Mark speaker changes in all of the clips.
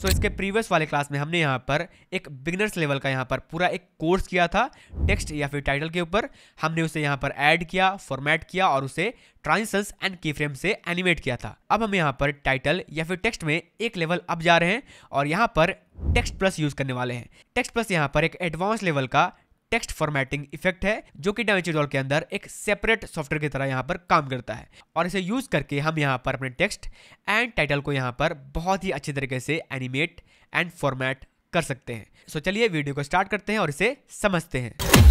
Speaker 1: सो so, इसके previous वाले class में हमने यहाँ पर एक बिगनर्स लेवल का यहाँ पर पूरा एक कोर्स किया था टेक्स्ट या फिर टाइटल के ऊपर हमने उसे यहाँ पर ऐड किया फॉर्मेट किया और उसे ट्रांजिशंस एंड की फ्रेम से एनिमेट किया था अब हम यहाँ पर टाइटल या फिर टेक्स्ट में एक लेवल अप जा रहे हैं और यहाँ पर टेक्स्ट प्लस यूज करने वाले हैं टेक्स्ट प्लस यहाँ पर एक एडवांस लेवल का टेक्स्ट फॉर्मेटिंग इफेक्ट है जो कि डाविंची डॉल के अंदर एक सेपरेट सॉफ्टवेयर की तरह यहाँ पर काम करता है और इसे यूज करके हम यहाँ पर अपने टेक्स्ट एंड टाइटल को यहाँ पर बहुत ही अच्छे तरीके से एनिमेट एंड फॉर्मेट कर सकते हैं सो so, चलिए वीडियो को स्टार्ट करते हैं और इसे समझते हैं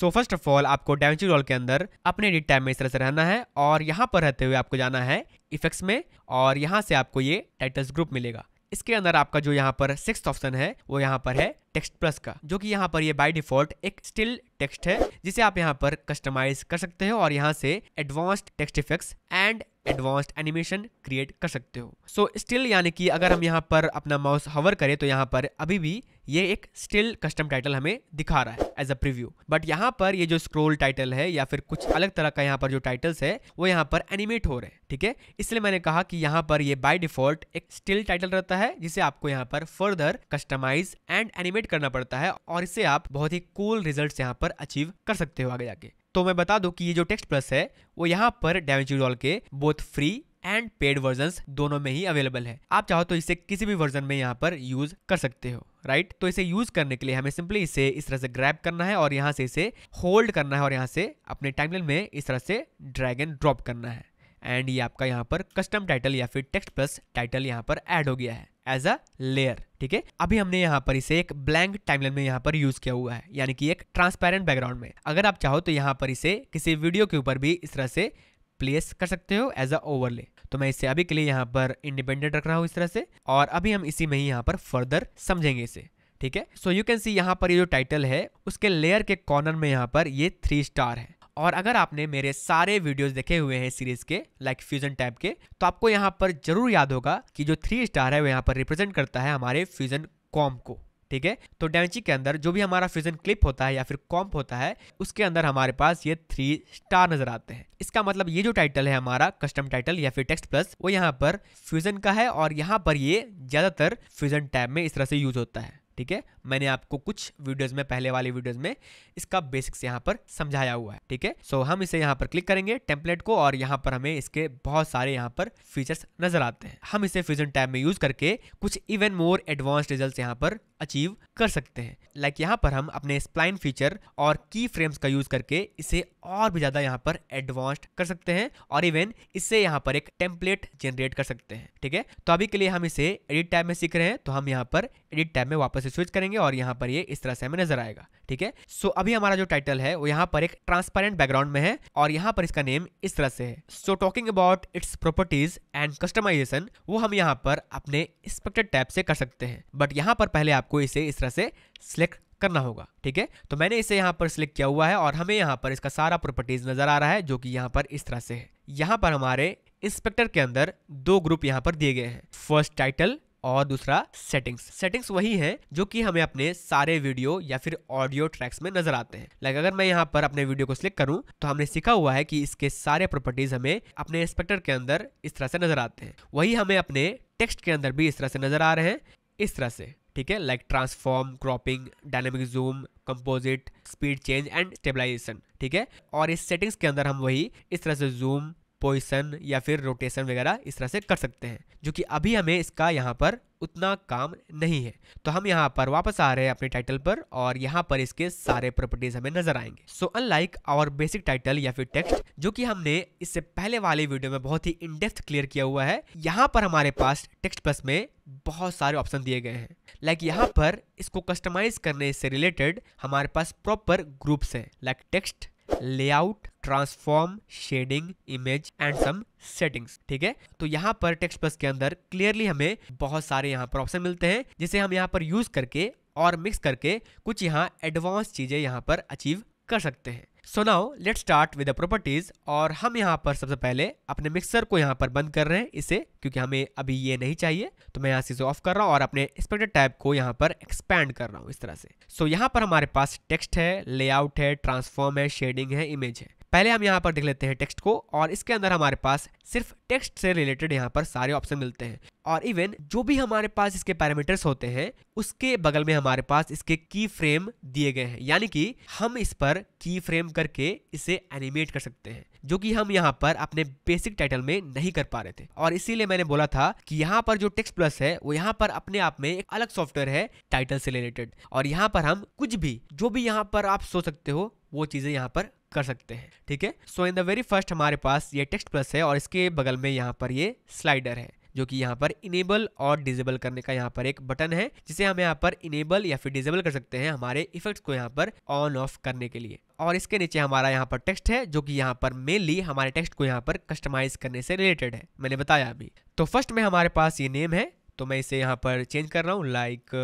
Speaker 1: सो फर्स्ट ऑफ ऑल आपको डायमेंशन रोल के अंदर अपने एडिट टाइम में इस तरह से रहना है और यहाँ पर रहते हुए आपको जाना है इफेक्ट्स में और यहाँ से आपको ये टाइटल्स ग्रुप मिलेगा इसके अंदर आपका जो यहाँ पर सिक्स ऑप्शन है वो यहाँ पर है टेक्स्ट प्लस का जो कि यहाँ पर ये बाय डिफॉल्ट एक स्टिल टेक्स्ट है जिसे आप यहाँ पर कस्टमाइज कर सकते हो और यहाँ से advanced text effects and advanced animation create कर सकते हो सो स्टिल यानी कि अगर हम यहाँ पर अपना माउस हवर करें तो यहाँ पर अभी भी ये एक स्टिल कस्टम टाइटल हमें दिखा रहा है एज अ प्रीव्यू बट यहाँ पर ये जो स्क्रोल टाइटल है या फिर कुछ अलग तरह का यहाँ पर जो टाइटल्स है वो यहाँ पर एनिमेट हो रहे हैं ठीक है इसलिए मैंने कहा कि यहाँ पर ये बाय डिफॉल्ट एक स्टिल टाइटल रहता है जिसे आपको यहाँ पर फर्दर कस्टमाइज एंड एनिमेट करना पड़ता है और इसे आप बहुत ही कूल रिजल्ट यहाँ पर अचीव कर सकते हो आगे जाके तो मैं बता दूं कि ये जो टेक्स्ट प्लस है वो यहाँ पर डेवेंचू के both free and paid version दोनों में ही अवेलेबल है आप चाहो तो इसे किसी भी वर्जन में यहाँ पर यूज कर सकते हो राइट right? तो इसे यूज करने के लिए हमें सिंपली इसे इस तरह से ग्रैब करना है और यहाँ से इसे होल्ड करना है और यहाँ से अपने टाइमलाइन में इस तरह से ड्रैग एंड ड्रॉप करना है एंड ये आपका यहाँ पर कस्टम टाइटल या फिर टेक्स्ट प्लस टाइटल यहाँ पर एड हो गया है एज अ लेयर ठीक है अभी हमने यहाँ पर इसे एक ब्लैंक टाइमलाइन में यहाँ पर यूज किया हुआ है यानी कि एक ट्रांसपेरेंट बैकग्राउंड में अगर आप चाहो तो यहाँ पर इसे किसी वीडियो के ऊपर भी इस तरह से प्लेस कर सकते हो एज अ ओवरले तो मैं इसे अभी के लिए यहाँ पर इंडिपेंडेंट रख रहा हूँ इस तरह से और अभी हम इसी में ही यहाँ पर फर्दर समझेंगे इसे ठीक है सो यू कैन सी यहाँ पर ये जो टाइटल है उसके लेयर के कॉर्नर में यहाँ पर ये थ्री स्टार है और अगर आपने मेरे सारे वीडियोस देखे हुए हैं सीरीज के लाइक फ्यूजन टैब के तो आपको यहाँ पर जरूर याद होगा कि जो थ्री स्टार है वो यहाँ पर रिप्रेजेंट करता है हमारे फ्यूजन कॉम को ठीक है तो डेंची के अंदर जो भी हमारा फ्यूजन क्लिप होता है या फिर कॉम्प होता है उसके अंदर हमारे पास ये थ्री स्टार नजर आते हैं इसका मतलब ये जो टाइटल है हमारा कस्टम टाइटल या फिर टेक्स्ट प्लस वो यहाँ पर फ्यूजन का है और यहाँ पर ये ज्यादातर फ्यूजन टैब में इस तरह से यूज होता है ठीक है मैंने आपको कुछ वीडियोस में पहले वाले वीडियोस में इसका बेसिक्स यहाँ पर समझाया हुआ है ठीक है सो हम इसे यहाँ पर क्लिक करेंगे टेम्पलेट को और यहाँ पर हमें इसके बहुत सारे यहाँ पर फीचर्स नजर आते हैं हम इसे फ्यूजन टैब में यूज करके कुछ इवन मोर एडवांस रिजल्ट यहाँ पर अचीव कर सकते हैं लाइक like यहाँ पर हम अपने स्प्लाइन फीचर और की फ्रेम्स का यूज करके इसे और भी ज्यादा यहाँ पर एडवांस्ड कर सकते हैं और इवन इससे यहाँ पर एक टेम्पलेट जनरेट कर सकते हैं ठीक है तो अभी के लिए हम इसे एडिट टैब में सीख रहे हैं तो हम यहाँ पर एडिट टैब में वापस स्विच करेंगे और यहाँ पर ये इस तरह से हमें नजर आएगा ठीक है सो अभी हमारा जो टाइटल है वो यहाँ पर एक ट्रांसपेरेंट बैकग्राउंड में है और यहाँ पर इसका नेम इस तरह से है so talking about its properties and customisation वो हम यहाँ पर अपने एक्सपेक्टेड टैप से कर सकते हैं बट यहाँ पर पहले आपको इसे इस तरह से सिलेक्ट करना होगा ठीक है तो मैंने इसे यहाँ पर सिलेक्ट किया हुआ है और हमें यहाँ पर इसका सारा प्रॉपर्टीज नजर आ रहा है जो कि यहाँ पर इस तरह से है यहाँ पर हमारे इंस्पेक्टर के अंदर दो ग्रुप यहाँ पर दिए गए हैं फर्स्ट टाइटल और दूसरा सेटिंग्स सेटिंग्स वही है जो कि हमें अपने सारे वीडियो या फिर ऑडियो ट्रैक्स में नजर आते हैं लाइक अगर मैं यहाँ पर अपने वीडियो को सिलेक्ट करूँ तो हमने सीखा हुआ है कि इसके सारे प्रॉपर्टीज हमें अपने इंस्पेक्टर के अंदर इस तरह से नजर आते हैं वही हमें अपने टेक्स्ट के अंदर भी इस तरह से नजर आ रहे हैं इस तरह से ठीक है like transform cropping dynamic zoom composite speed change and stabilisation ठीक है और इस सेटिंग्स के अंदर हम वही इस तरह से जूम पोजिशन या फिर रोटेशन वगैरह इस तरह से कर सकते हैं जो कि अभी हमें इसका यहाँ पर उतना काम नहीं है तो हम यहाँ पर वापस आ रहे हैं अपने टाइटल पर और यहाँ पर इसके सारे प्रॉपर्टीज हमें नजर आएंगे so unlike our basic title या फिर टेक्स्ट जो कि हमने इससे पहले वाले वीडियो में बहुत ही इनडेप्थ क्लियर किया हुआ है यहाँ पर हमारे पास टेक्स्ट प्लस में बहुत सारे ऑप्शन दिए गए हैं लाइक like यहाँ पर इसको कस्टमाइज करने से रिलेटेड हमारे पास प्रॉपर ग्रुप्स हैं like text layout transform shading image and some settings ठीक है तो यहाँ पर टेक्स्ट प्लस के अंदर क्लियरली हमें बहुत सारे यहाँ पर ऑप्शन मिलते हैं जिसे हम यहाँ पर यूज करके और मिक्स करके कुछ यहाँ एडवांस चीजें यहाँ पर अचीव कर सकते हैं so now let start with the properties और हम यहाँ पर सबसे पहले अपने मिक्सर को यहाँ पर बंद कर रहे हैं इसे क्योंकि हमें अभी ये नहीं चाहिए तो मैं यहाँ से इसे ऑफ कर रहा हूँ और अपने एक्सपेक्टेड टाइप को यहाँ पर एक्सपैंड कर रहा हूँ इस तरह से सो so, यहाँ पर हमारे पास टेक्स्ट है लेआउट है ट्रांसफॉर्म है शेडिंग है इमेज है पहले हम यहाँ पर देख लेते हैं टेक्स्ट को और इसके अंदर हमारे पास सिर्फ टेक्स्ट से रिलेटेड यहाँ पर सारे ऑप्शन मिलते हैं और इवन जो भी हमारे पास इसके पैरामीटर्स होते हैं उसके बगल में हमारे पास इसके की फ्रेम दिए गए हैं यानी कि हम इस पर की फ्रेम करके इसे एनिमेट कर सकते हैं जो कि हम यहाँ पर अपने बेसिक टाइटल में नहीं कर पा रहे थे और इसीलिए मैंने बोला था कि यहाँ पर जो टेक्स्ट प्लस है वो यहाँ पर अपने आप में एक अलग सॉफ्टवेयर है टाइटल से रिलेटेड और यहाँ पर हम कुछ भी जो भी यहाँ पर आप सोच सकते हो वो चीजें यहाँ पर कर सकते हैं ठीक है so in the very first हमारे पास ये टेक्स्ट प्लस है और इसके बगल में यहाँ पर ये स्लाइडर है जो कि यहाँ पर इनेबल और डिजेबल करने का यहाँ पर एक बटन है जिसे हम यहाँ पर इनेबल या फिर डिजेबल कर सकते हैं हमारे इफेक्ट्स को यहाँ पर ऑन ऑफ करने के लिए और इसके नीचे हमारा यहाँ पर टेक्स्ट है जो कि यहाँ पर मेनली हमारे टेक्स्ट को यहाँ पर कस्टमाइज करने से रिलेटेड है मैंने बताया अभी तो फर्स्ट में हमारे पास ये नेम है तो मैं इसे यहाँ पर चेंज कर रहा हूँ लाइक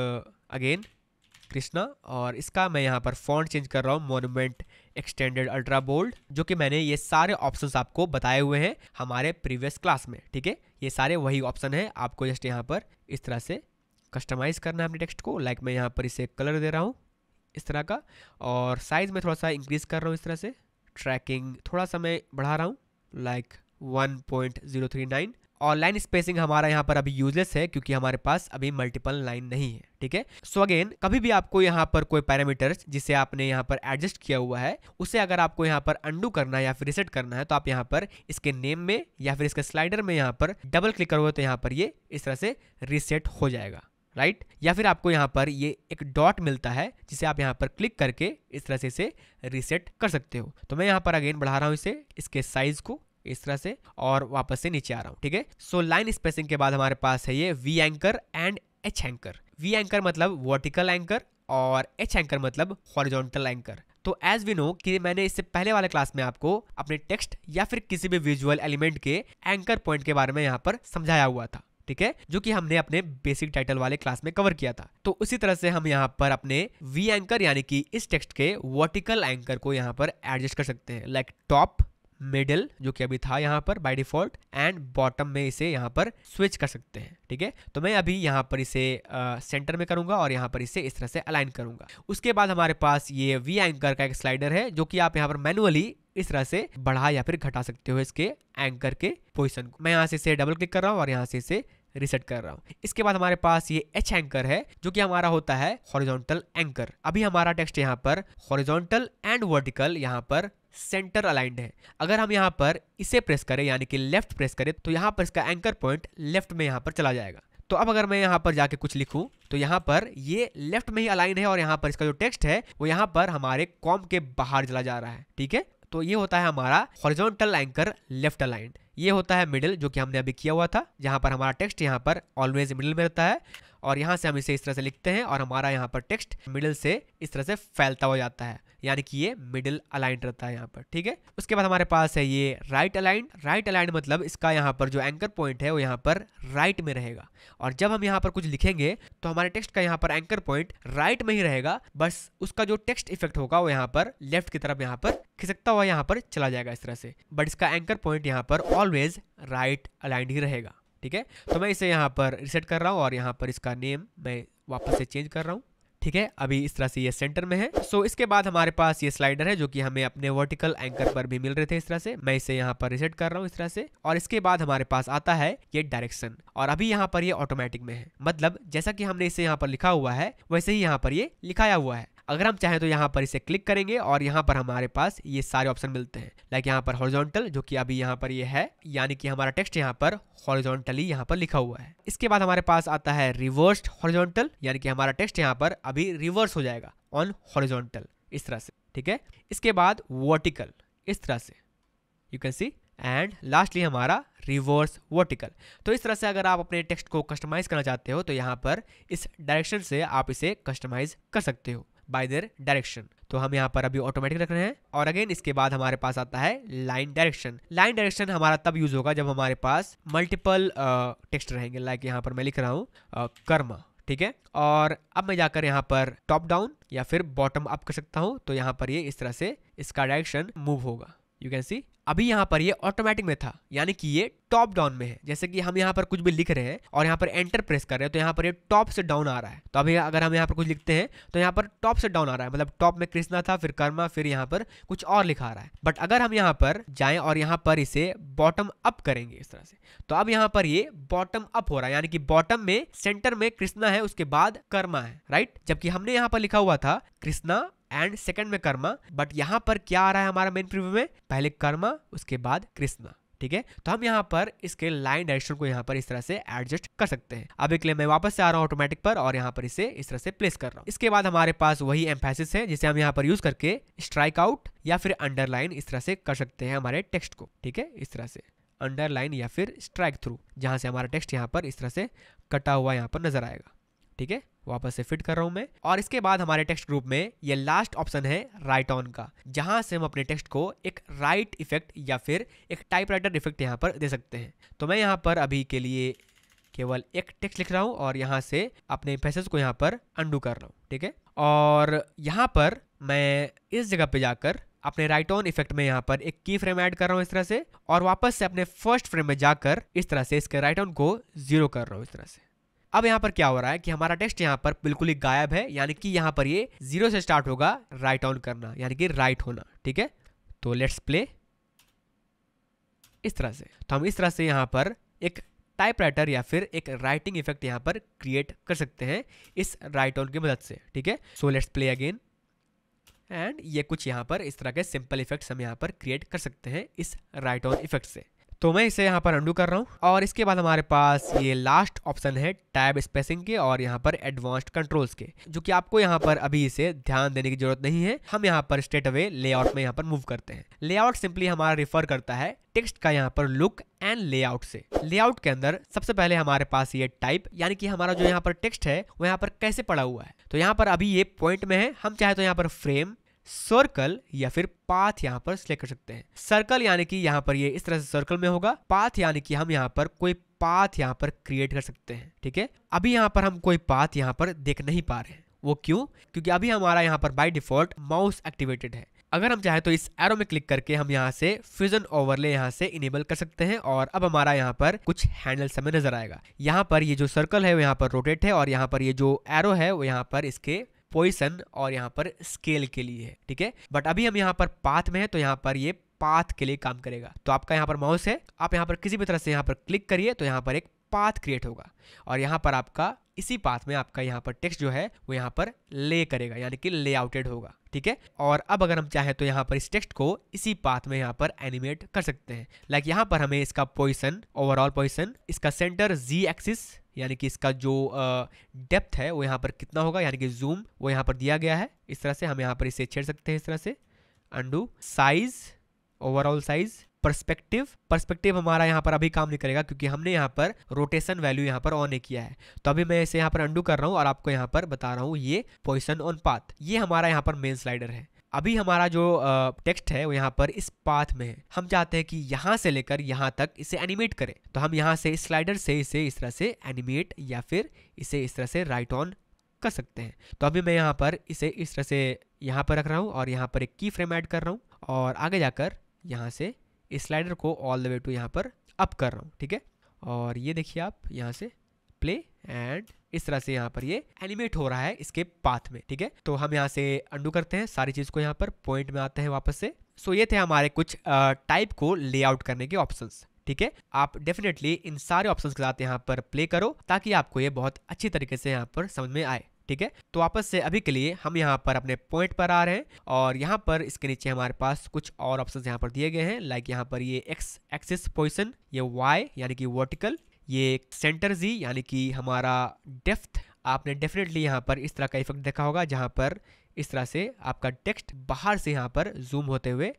Speaker 1: अगेन कृष्णा और इसका मैं यहाँ पर फॉन्ट चेंज कर रहा हूँ मोनूमेंट एक्सटेंडेड अल्ट्रा बोल्ड जो कि मैंने ये सारे ऑप्शंस आपको बताए हुए हैं हमारे प्रीवियस क्लास में ठीक है ये सारे वही ऑप्शन है आपको जस्ट यहाँ पर इस तरह से कस्टमाइज़ करना है अपने टेक्स्ट को लाइक मैं यहाँ पर इसे कलर दे रहा हूँ इस तरह का और साइज़ में थोड़ा सा इंक्रीज़ कर रहा हूँ इस तरह से ट्रैकिंग थोड़ा सा मैं बढ़ा रहा हूँ like one point zero three nine online spacing हमारा यहाँ पर अभी यूजलेस है क्योंकि हमारे पास अभी मल्टीपल लाइन नहीं है ठीक है सो अगेन कभी भी आपको यहाँ पर कोई पैरामीटर्स जिसे आपने यहाँ पर एडजस्ट किया हुआ है उसे अगर आपको यहाँ पर अंडू करना है या फिर रिसेट करना है तो आप यहाँ पर इसके नेम में या फिर इसके स्लाइडर में यहाँ पर डबल क्लिक करोगे तो यहाँ पर ये इस तरह से रिसेट हो जाएगा राइट या फिर आपको यहाँ पर ये एक डॉट मिलता है जिसे आप यहाँ पर क्लिक करके इस तरह से इसे रिसेट कर सकते हो तो मैं यहाँ पर अगेन बढ़ा रहा हूँ इसे इसके साइज को इस तरह से और वापस से नीचे आ रहा हूँ ठीक है सो लाइन स्पेसिंग के बाद हमारे पास है ये V anchor and H anchor V anchor मतलब वर्टिकल एंकर और एच एंकर मतलब हॉरिजॉन्टल एंकर तो एज वी नो कि मैंने इससे पहले वाले क्लास में आपको अपने टेक्स्ट या फिर किसी भी विजुअल एलिमेंट के एंकर पॉइंट के बारे में यहाँ पर समझाया हुआ था ठीक है जो कि हमने अपने बेसिक टाइटल वाले क्लास में कवर किया था तो उसी तरह से हम यहाँ पर अपने वी एंकर यानी कि इस टेक्स्ट के वर्टिकल एंकर को यहाँ पर एडजस्ट कर सकते हैं लाइक टॉप मिडल जो कि अभी था यहाँ पर बाय डिफॉल्ट एंड बॉटम में इसे यहाँ पर स्विच कर सकते हैं ठीक है तो मैं अभी यहाँ पर इसे सेंटर uh, में करूंगा और यहाँ पर इसे इस तरह से अलाइन करूंगा उसके बाद हमारे पास ये वी एंकर का एक स्लाइडर है जो कि आप यहाँ पर मैनुअली इस तरह से बढ़ा या फिर घटा सकते हो इसके एंकर के पोजिशन को मैं यहाँ से इसे डबल क्लिक कर रहा हूँ और यहाँ से इसे रिसेट कर रहा हूँ इसके बाद हमारे पास ये एच एंकर है जो कि हमारा होता है हॉरिजॉन्टल एंकर अभी हमारा टेक्स्ट यहाँ पर हॉरिजॉन्टल एंड वर्टिकल यहाँ पर सेंटर अलाइंड है अगर हम यहाँ पर इसे प्रेस करें यानी कि लेफ्ट प्रेस करें तो यहाँ पर इसका एंकर पॉइंट लेफ्ट में यहाँ पर चला जाएगा तो अब अगर मैं यहाँ पर जाके कुछ लिखूँ तो यहाँ पर ये लेफ्ट में ही अलाइन है और यहाँ पर इसका जो टेक्स्ट है वो यहाँ पर हमारे कॉम के बाहर चला जा रहा है ठीक है तो ये होता है हमारा हॉरिजॉन्टल एंकर लेफ्ट अलाइंड ये होता है मिडिल जो कि हमने अभी किया हुआ था जहाँ पर हमारा टेक्स्ट यहाँ पर ऑलवेज मिडिल में रहता है और यहाँ से हम इसे इस तरह से लिखते हैं और हमारा यहाँ पर टेक्स्ट मिडिल से इस तरह से फैलता हो जाता है यानी कि ये मिडिल अलाइंट रहता है यहाँ पर ठीक है उसके बाद हमारे पास है ये राइट अलाइन राइट अलाइन मतलब इसका यहाँ पर जो एंकर पॉइंट है वो यहाँ पर राइट में रहेगा और जब हम यहाँ पर कुछ लिखेंगे तो हमारे टेक्स्ट का यहाँ पर एंकर पॉइंट राइट में ही रहेगा बस उसका जो टेक्स्ट इफेक्ट होगा वो यहाँ पर लेफ्ट की तरफ यहाँ पर खिसकता हुआ यहाँ पर चला जाएगा इस तरह से बट इसका एंकर पॉइंट यहाँ पर ऑलवेज राइट अलाइंट ही रहेगा ठीक है तो मैं इसे यहाँ पर रिसेट कर रहा हूँ और यहाँ पर इसका नेम मैं वापस से चेंज कर रहा हूँ ठीक है अभी इस तरह से ये सेंटर में है सो इसके बाद हमारे पास ये स्लाइडर है जो कि हमें अपने वर्टिकल एंकर पर भी मिल रहे थे इस तरह से मैं इसे यहाँ पर रिसेट कर रहा हूँ इस तरह से और इसके बाद हमारे पास आता है ये डायरेक्शन और अभी यहाँ पर ये ऑटोमेटिक में है मतलब जैसा कि हमने इसे यहाँ पर लिखा हुआ है वैसे ही यहाँ पर ये लिखाया हुआ है अगर हम चाहें तो यहाँ पर इसे क्लिक करेंगे और यहाँ पर हमारे पास ये सारे ऑप्शन मिलते हैं लाइक यहाँ पर हॉरिजॉन्टल जो कि अभी यहाँ पर ये यह है यानी कि हमारा टेक्स्ट यहाँ पर हॉरिजॉन्टली यहाँ पर लिखा हुआ है इसके बाद हमारे पास आता है रिवर्स्ड हॉरिजॉन्टल यानी कि हमारा टेक्स्ट यहाँ पर अभी रिवर्स हो जाएगा ऑन हॉरिजॉन्टल इस तरह से ठीक है इसके बाद वर्टिकल इस तरह से you can see and lastly हमारा रिवर्स वर्टिकल तो इस तरह से अगर आप अपने टेक्स्ट को कस्टमाइज़ करना चाहते हो तो यहाँ पर इस डायरेक्शन से आप इसे कस्टमाइज़ कर सकते हो बाय देर डायरेक्शन तो हम यहाँ पर अभी ऑटोमेटिक रख रहे हैं और अगेन इसके बाद हमारे पास आता है लाइन डायरेक्शन लाइन डायरेक्शन हमारा तब यूज होगा जब हमारे पास मल्टीपल टेक्स्ट uh, रहेंगे लाइक यहाँ पर मैं लिख रहा हूँ uh, कर्म ठीक है और अब मैं जाकर यहाँ पर टॉप डाउन या फिर बॉटम अप कर सकता हूँ तो यहाँ पर ये इस तरह से इसका डायरेक्शन मूव होगा यू कैन सी अभी यहाँ पर ये ऑटोमेटिक में था यानी कि ये टॉप डाउन में है जैसे कि हम यहाँ पर कुछ भी लिख रहे हैं और यहाँ पर एंटर प्रेस कर रहे हैं तो यहाँ पर ये टॉप से डाउन आ रहा है तो अभी अगर हम यहाँ पर कुछ लिखते हैं तो यहाँ पर टॉप से डाउन आ रहा है मतलब टॉप में कृष्णा था फिर कर्मा फिर यहाँ पर कुछ और लिखा आ रहा है बट अगर हम यहाँ पर जाए और यहाँ पर इसे बॉटम अप करेंगे इस तरह से तो अब यहाँ पर ये बॉटम अप हो रहा है यानी कि बॉटम में सेंटर में कृष्णा है उसके बाद कर्मा है राइट जबकि हमने यहाँ पर लिखा हुआ था कृष्णा एंड सेकंड में कर्मा बट यहाँ पर क्या आ रहा है हमारा मेन प्रीव्यू में पहले कर्मा उसके बाद कृष्णा ठीक है तो हम यहाँ पर इसके लाइन डायरेक्शन को यहाँ पर इस तरह से एडजस्ट कर सकते हैं अब लिए मैं वापस से आ रहा हूँ ऑटोमेटिक पर और यहाँ पर इसे इस तरह से प्लेस कर रहा हूँ इसके बाद हमारे पास वही एम्फेसिस है जिसे हम यहाँ पर यूज करके स्ट्राइक आउट या फिर अंडरलाइन इस तरह से कर सकते हैं हमारे टेक्स्ट को ठीक है इस तरह से अंडरलाइन या फिर स्ट्राइक थ्रू जहाँ से हमारा टेक्स्ट यहाँ पर इस तरह से कटा हुआ यहाँ पर नजर आएगा ठीक है वापस से फिट कर रहा हूँ मैं और इसके बाद हमारे टेक्स्ट ग्रुप में ये लास्ट ऑप्शन है राइट ऑन का जहाँ से हम अपने टेक्स्ट को एक राइट इफेक्ट या फिर एक टाइपराइटर इफेक्ट यहाँ पर दे सकते हैं तो मैं यहाँ पर अभी के लिए केवल एक टेक्स्ट लिख रहा हूँ और यहाँ से अपने फैसेज को यहाँ पर अंडू कर रहा हूँ ठीक है और यहाँ पर मैं इस जगह पे जाकर अपने राइट ऑन इफेक्ट में यहाँ पर एक की फ्रेम ऐड कर रहा हूँ इस तरह से और वापस से अपने फर्स्ट फ्रेम में जाकर इस तरह से इसके राइट ऑन को जीरो कर रहा हूँ इस तरह से अब यहाँ पर क्या हो रहा है कि हमारा टेक्स्ट यहाँ पर बिल्कुल ही गायब है यानी कि यहाँ पर ये जीरो से स्टार्ट होगा राइट ऑन करना यानी कि राइट होना ठीक है तो लेट्स प्ले इस तरह से तो हम इस तरह से यहाँ पर एक टाइपराइटर या फिर एक राइटिंग इफेक्ट यहाँ पर क्रिएट कर सकते हैं इस राइट ऑन की मदद से ठीक है so let's play again and ये कुछ यहाँ पर इस तरह के सिंपल इफेक्ट्स हम यहाँ पर क्रिएट कर सकते हैं इस राइट ऑन इफेक्ट से तो मैं इसे यहाँ पर अंडू कर रहा हूँ और इसके बाद हमारे पास ये लास्ट ऑप्शन है टैब स्पेसिंग के और यहाँ पर एडवांस्ड कंट्रोल्स के जो कि आपको यहाँ पर अभी इसे ध्यान देने की जरूरत नहीं है हम यहाँ पर स्ट्रेट अवे लेआउट में यहाँ पर मूव करते हैं लेआउट सिंपली हमारा रिफर करता है टेक्स्ट का यहाँ पर लुक एंड लेआउट से लेआउट के अंदर सबसे पहले हमारे पास ये टाइप यानी कि हमारा जो यहाँ पर टेक्स्ट है वो यहाँ पर कैसे पड़ा हुआ है तो यहाँ पर अभी ये पॉइंट में है हम चाहे तो यहाँ पर फ्रेम सर्कल या फिर पाथ यहाँ पर सिलेक्ट कर सकते हैं सर्कल यानी कि यहाँ पर ये यह इस तरह से सर्कल में होगा पाथ यानी कि हम यहाँ पर कोई पाथ यहाँ पर क्रिएट कर सकते हैं ठीक है अभी यहाँ पर हम कोई पाथ यहाँ पर देख नहीं पा रहे हैं वो क्यों क्योंकि अभी हमारा यहाँ पर बाई डिफॉल्ट माउस एक्टिवेटेड है अगर हम चाहे तो इस एरो में क्लिक करके हम यहाँ से फ्यूजन ओवरले यहाँ से इनेबल कर सकते हैं और अब हमारा यहाँ पर कुछ हैंडल समय नजर आएगा यहाँ पर ये जो सर्कल है वो यहाँ पर रोटेट है और यहाँ पर ये जो एरो है वो यहाँ पर इसके पोजिशन और यहाँ पर स्केल के लिए है ठीक है बट अभी हम यहाँ पर पाथ में है तो यहाँ पर ये पाथ के लिए काम करेगा तो आपका यहाँ पर माउस है आप यहाँ पर किसी भी तरह से यहाँ पर क्लिक करिए तो यहाँ पर एक पाथ क्रिएट होगा और यहाँ पर आपका इसी पाथ में आपका यहाँ पर टेक्स्ट जो है वो यहाँ पर ले करेगा यानी कि लेआउटेड होगा ठीक है और अब अगर हम चाहें तो यहाँ पर इस टेक्स्ट को इसी पाथ में यहाँ पर एनिमेट कर सकते हैं लाइक यहाँ पर हमें इसका पोजिशन ओवरऑल पोजिशन इसका सेंटर जी एक्सिस यानी कि इसका जो डेप्थ है वो यहाँ पर कितना होगा यानी कि जूम वो यहाँ पर दिया गया है इस तरह से हम यहाँ पर इसे छेड़ सकते हैं इस तरह से undo size overall size perspective perspective हमारा यहाँ पर अभी काम नहीं करेगा क्योंकि हमने यहाँ पर रोटेशन वैल्यू यहाँ पर ऑन नहीं किया है तो अभी मैं इसे यहाँ पर अंडू कर रहा हूँ और आपको यहाँ पर बता रहा हूँ ये पोजिशन ऑन पाथ ये हमारा यहाँ पर मेन स्लाइडर है अभी हमारा जो टेक्स्ट है वो यहाँ पर इस पाथ में है हम चाहते हैं कि यहाँ से लेकर यहाँ तक इसे एनिमेट करें तो हम यहाँ से स्लाइडर से इसे इस तरह से एनिमेट या फिर इसे इस तरह से राइट ऑन कर सकते हैं तो अभी मैं यहाँ पर इसे इस तरह से यहाँ पर रख रहा हूँ और यहाँ पर एक की फ्रेम ऐड कर रहा हूँ और आगे जाकर यहाँ से स्लाइडर को ऑल द वे टू यहाँ पर अप कर रहा हूँ ठीक है और ये देखिए आप यहाँ से प्ले एंड इस तरह से यहाँ पर ये एनिमेट हो रहा है इसके पाथ में ठीक है तो हम यहाँ से अंडू करते हैं सारी चीज़ को यहाँ पर पॉइंट में आते हैं वापस से सो so ये थे हमारे कुछ टाइप को लेआउट करने के ऑप्शंस ठीक है आप डेफिनेटली इन सारे ऑप्शंस के साथ यहाँ पर प्ले करो ताकि आपको ये बहुत अच्छी तरीके से यहाँ पर समझ में आए ठीक है तो वापस से अभी के लिए हम यहाँ पर अपने पॉइंट पर आ रहे हैं और यहाँ पर इसके नीचे हमारे पास कुछ और ऑप्शन यहाँ पर दिए गए हैं लाइक यहाँ पर ये एक्स एक्सिस पोजिशन ये वाई यानी कि वर्टिकल ये सेंटर जी यानी कि हमारा डेफ्थ आपने डेफिनेटली यहाँ पर इस तरह का इफेक्ट देखा होगा जहाँ पर इस तरह से आपका टेक्स्ट बाहर से यहाँ पर जूम होते हुए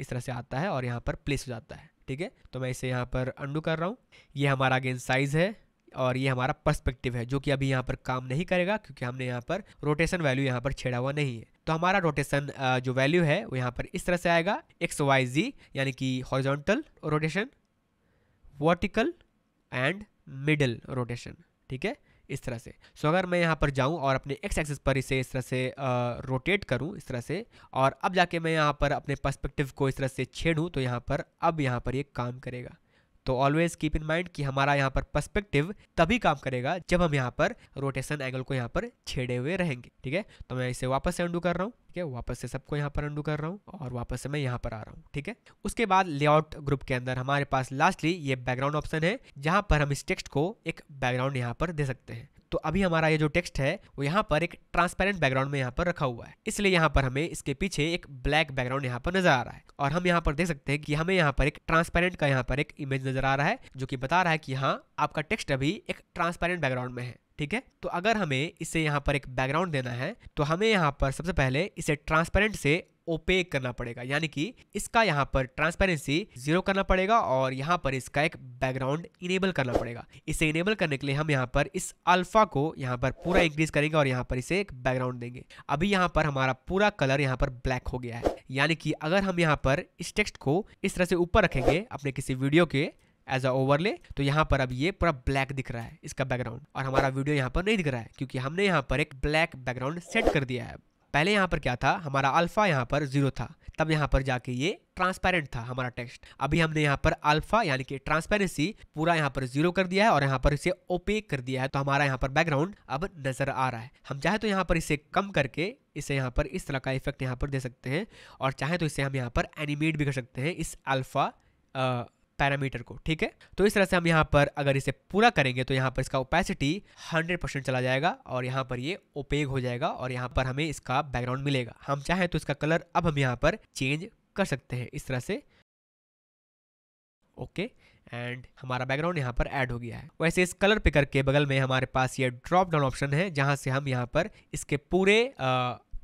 Speaker 1: इस तरह से आता है और यहाँ पर प्लेस हो जाता है ठीक है तो मैं इसे यहाँ पर अंडू कर रहा हूँ ये हमारा अगेन साइज़ है और ये हमारा पर्सपेक्टिव है जो कि अभी यहाँ पर काम नहीं करेगा क्योंकि हमने यहाँ पर रोटेशन वैल्यू यहाँ पर छेड़ा हुआ नहीं है तो हमारा रोटेशन जो वैल्यू है वो यहाँ पर इस तरह से आएगा एक्स वाई जी यानी कि horizontal rotation vertical and middle rotation ठीक है इस तरह से सो so, अगर मैं यहाँ पर जाऊँ और अपने एक्स एक्सिस पर इसे इस तरह से रोटेट करूँ इस तरह से और अब जाके मैं यहाँ पर अपने पर्सपेक्टिव को इस तरह से छेड़ूँ तो यहाँ पर अब यहाँ पर ये यह काम करेगा तो ऑलवेज कीप इन माइंड कि हमारा यहाँ पर पर्सपेक्टिव तभी काम करेगा जब हम यहाँ पर रोटेशन एंगल को यहाँ पर छेड़े हुए रहेंगे ठीक है तो मैं इसे वापस से अंडू कर रहा हूँ ठीक है वापस से सबको यहाँ पर अंडू कर रहा हूँ और वापस से मैं यहाँ पर आ रहा हूँ ठीक है उसके बाद लेआउट ग्रुप के अंदर हमारे पास लास्टली ये बैकग्राउंड ऑप्शन है जहाँ पर हम इस टेक्स्ट को एक बैकग्राउंड यहाँ पर दे सकते हैं तो अभी हमारा ये जो टेक्स्ट है वो यहाँ पर एक ट्रांसपेरेंट बैकग्राउंड में यहाँ पर रखा हुआ है इसलिए यहाँ पर हमें इसके पीछे एक ब्लैक बैकग्राउंड यहाँ पर नजर आ रहा है और हम यहाँ पर देख सकते हैं कि हमें यहाँ पर एक ट्रांसपेरेंट का यहाँ पर एक इमेज नजर आ रहा है जो कि बता रहा है कि यहाँ आपका टेक्स्ट अभी एक ट्रांसपेरेंट बैकग्राउंड में है ठीक है तो अगर हमें इसे यहाँ पर एक बैकग्राउंड देना है तो हमें यहाँ पर सबसे पहले इसे ट्रांसपेरेंट से ओपेक करना पड़ेगा यानी कि इसका यहाँ पर ट्रांसपेरेंसी जीरो करना पड़ेगा और यहाँ पर इसका एक बैकग्राउंड इनेबल करना पड़ेगा इसे इनेबल करने के लिए हम यहाँ पर इस अल्फा को यहाँ पर पूरा इंक्रीज करेंगे और यहाँ पर इसे एक बैकग्राउंड देंगे अभी यहाँ पर हमारा पूरा कलर यहाँ पर ब्लैक हो गया है यानी कि अगर हम यहाँ पर इस टेक्स्ट को इस तरह से ऊपर रखेंगे अपने किसी वीडियो के एज अ ओवरले तो यहाँ पर अब ये पूरा ब्लैक दिख रहा है इसका बैकग्राउंड और हमारा वीडियो यहाँ पर नहीं दिख रहा है क्योंकि हमने यहाँ पर एक ब्लैक बैकग्राउंड सेट कर दिया है पहले यहाँ पर क्या था हमारा अल्फ़ा यहाँ पर जीरो था तब यहाँ पर जाके ये ट्रांसपेरेंट था हमारा टेक्स्ट अभी हमने यहाँ पर अल्फा यानी कि ट्रांसपेरेंसी पूरा यहाँ पर जीरो कर दिया है और यहाँ पर इसे ओपेक कर दिया है तो हमारा यहाँ पर बैकग्राउंड अब नजर आ रहा है हम चाहे तो यहाँ पर इसे कम करके इसे यहाँ पर इस तरह का इफेक्ट यहाँ पर दे सकते हैं और चाहे तो इसे हम यहाँ पर एनिमेट भी कर सकते हैं इस अल्फा पैरामीटर को ठीक है तो इस तरह से हम यहाँ पर अगर इसे पूरा करेंगे तो यहाँ पर इसका ओपेसिटी 100 परसेंट चला जाएगा और यहाँ पर ये ओपेग हो जाएगा और यहाँ पर हमें इसका बैकग्राउंड मिलेगा हम चाहें तो इसका कलर अब हम यहाँ पर चेंज कर सकते हैं इस तरह से ओके एंड हमारा बैकग्राउंड यहाँ पर ऐड हो गया है वैसे इस कलर पे करके बगल में हमारे पास ये ड्रॉप डाउन ऑप्शन है जहाँ से हम यहाँ पर इसके पूरे आ,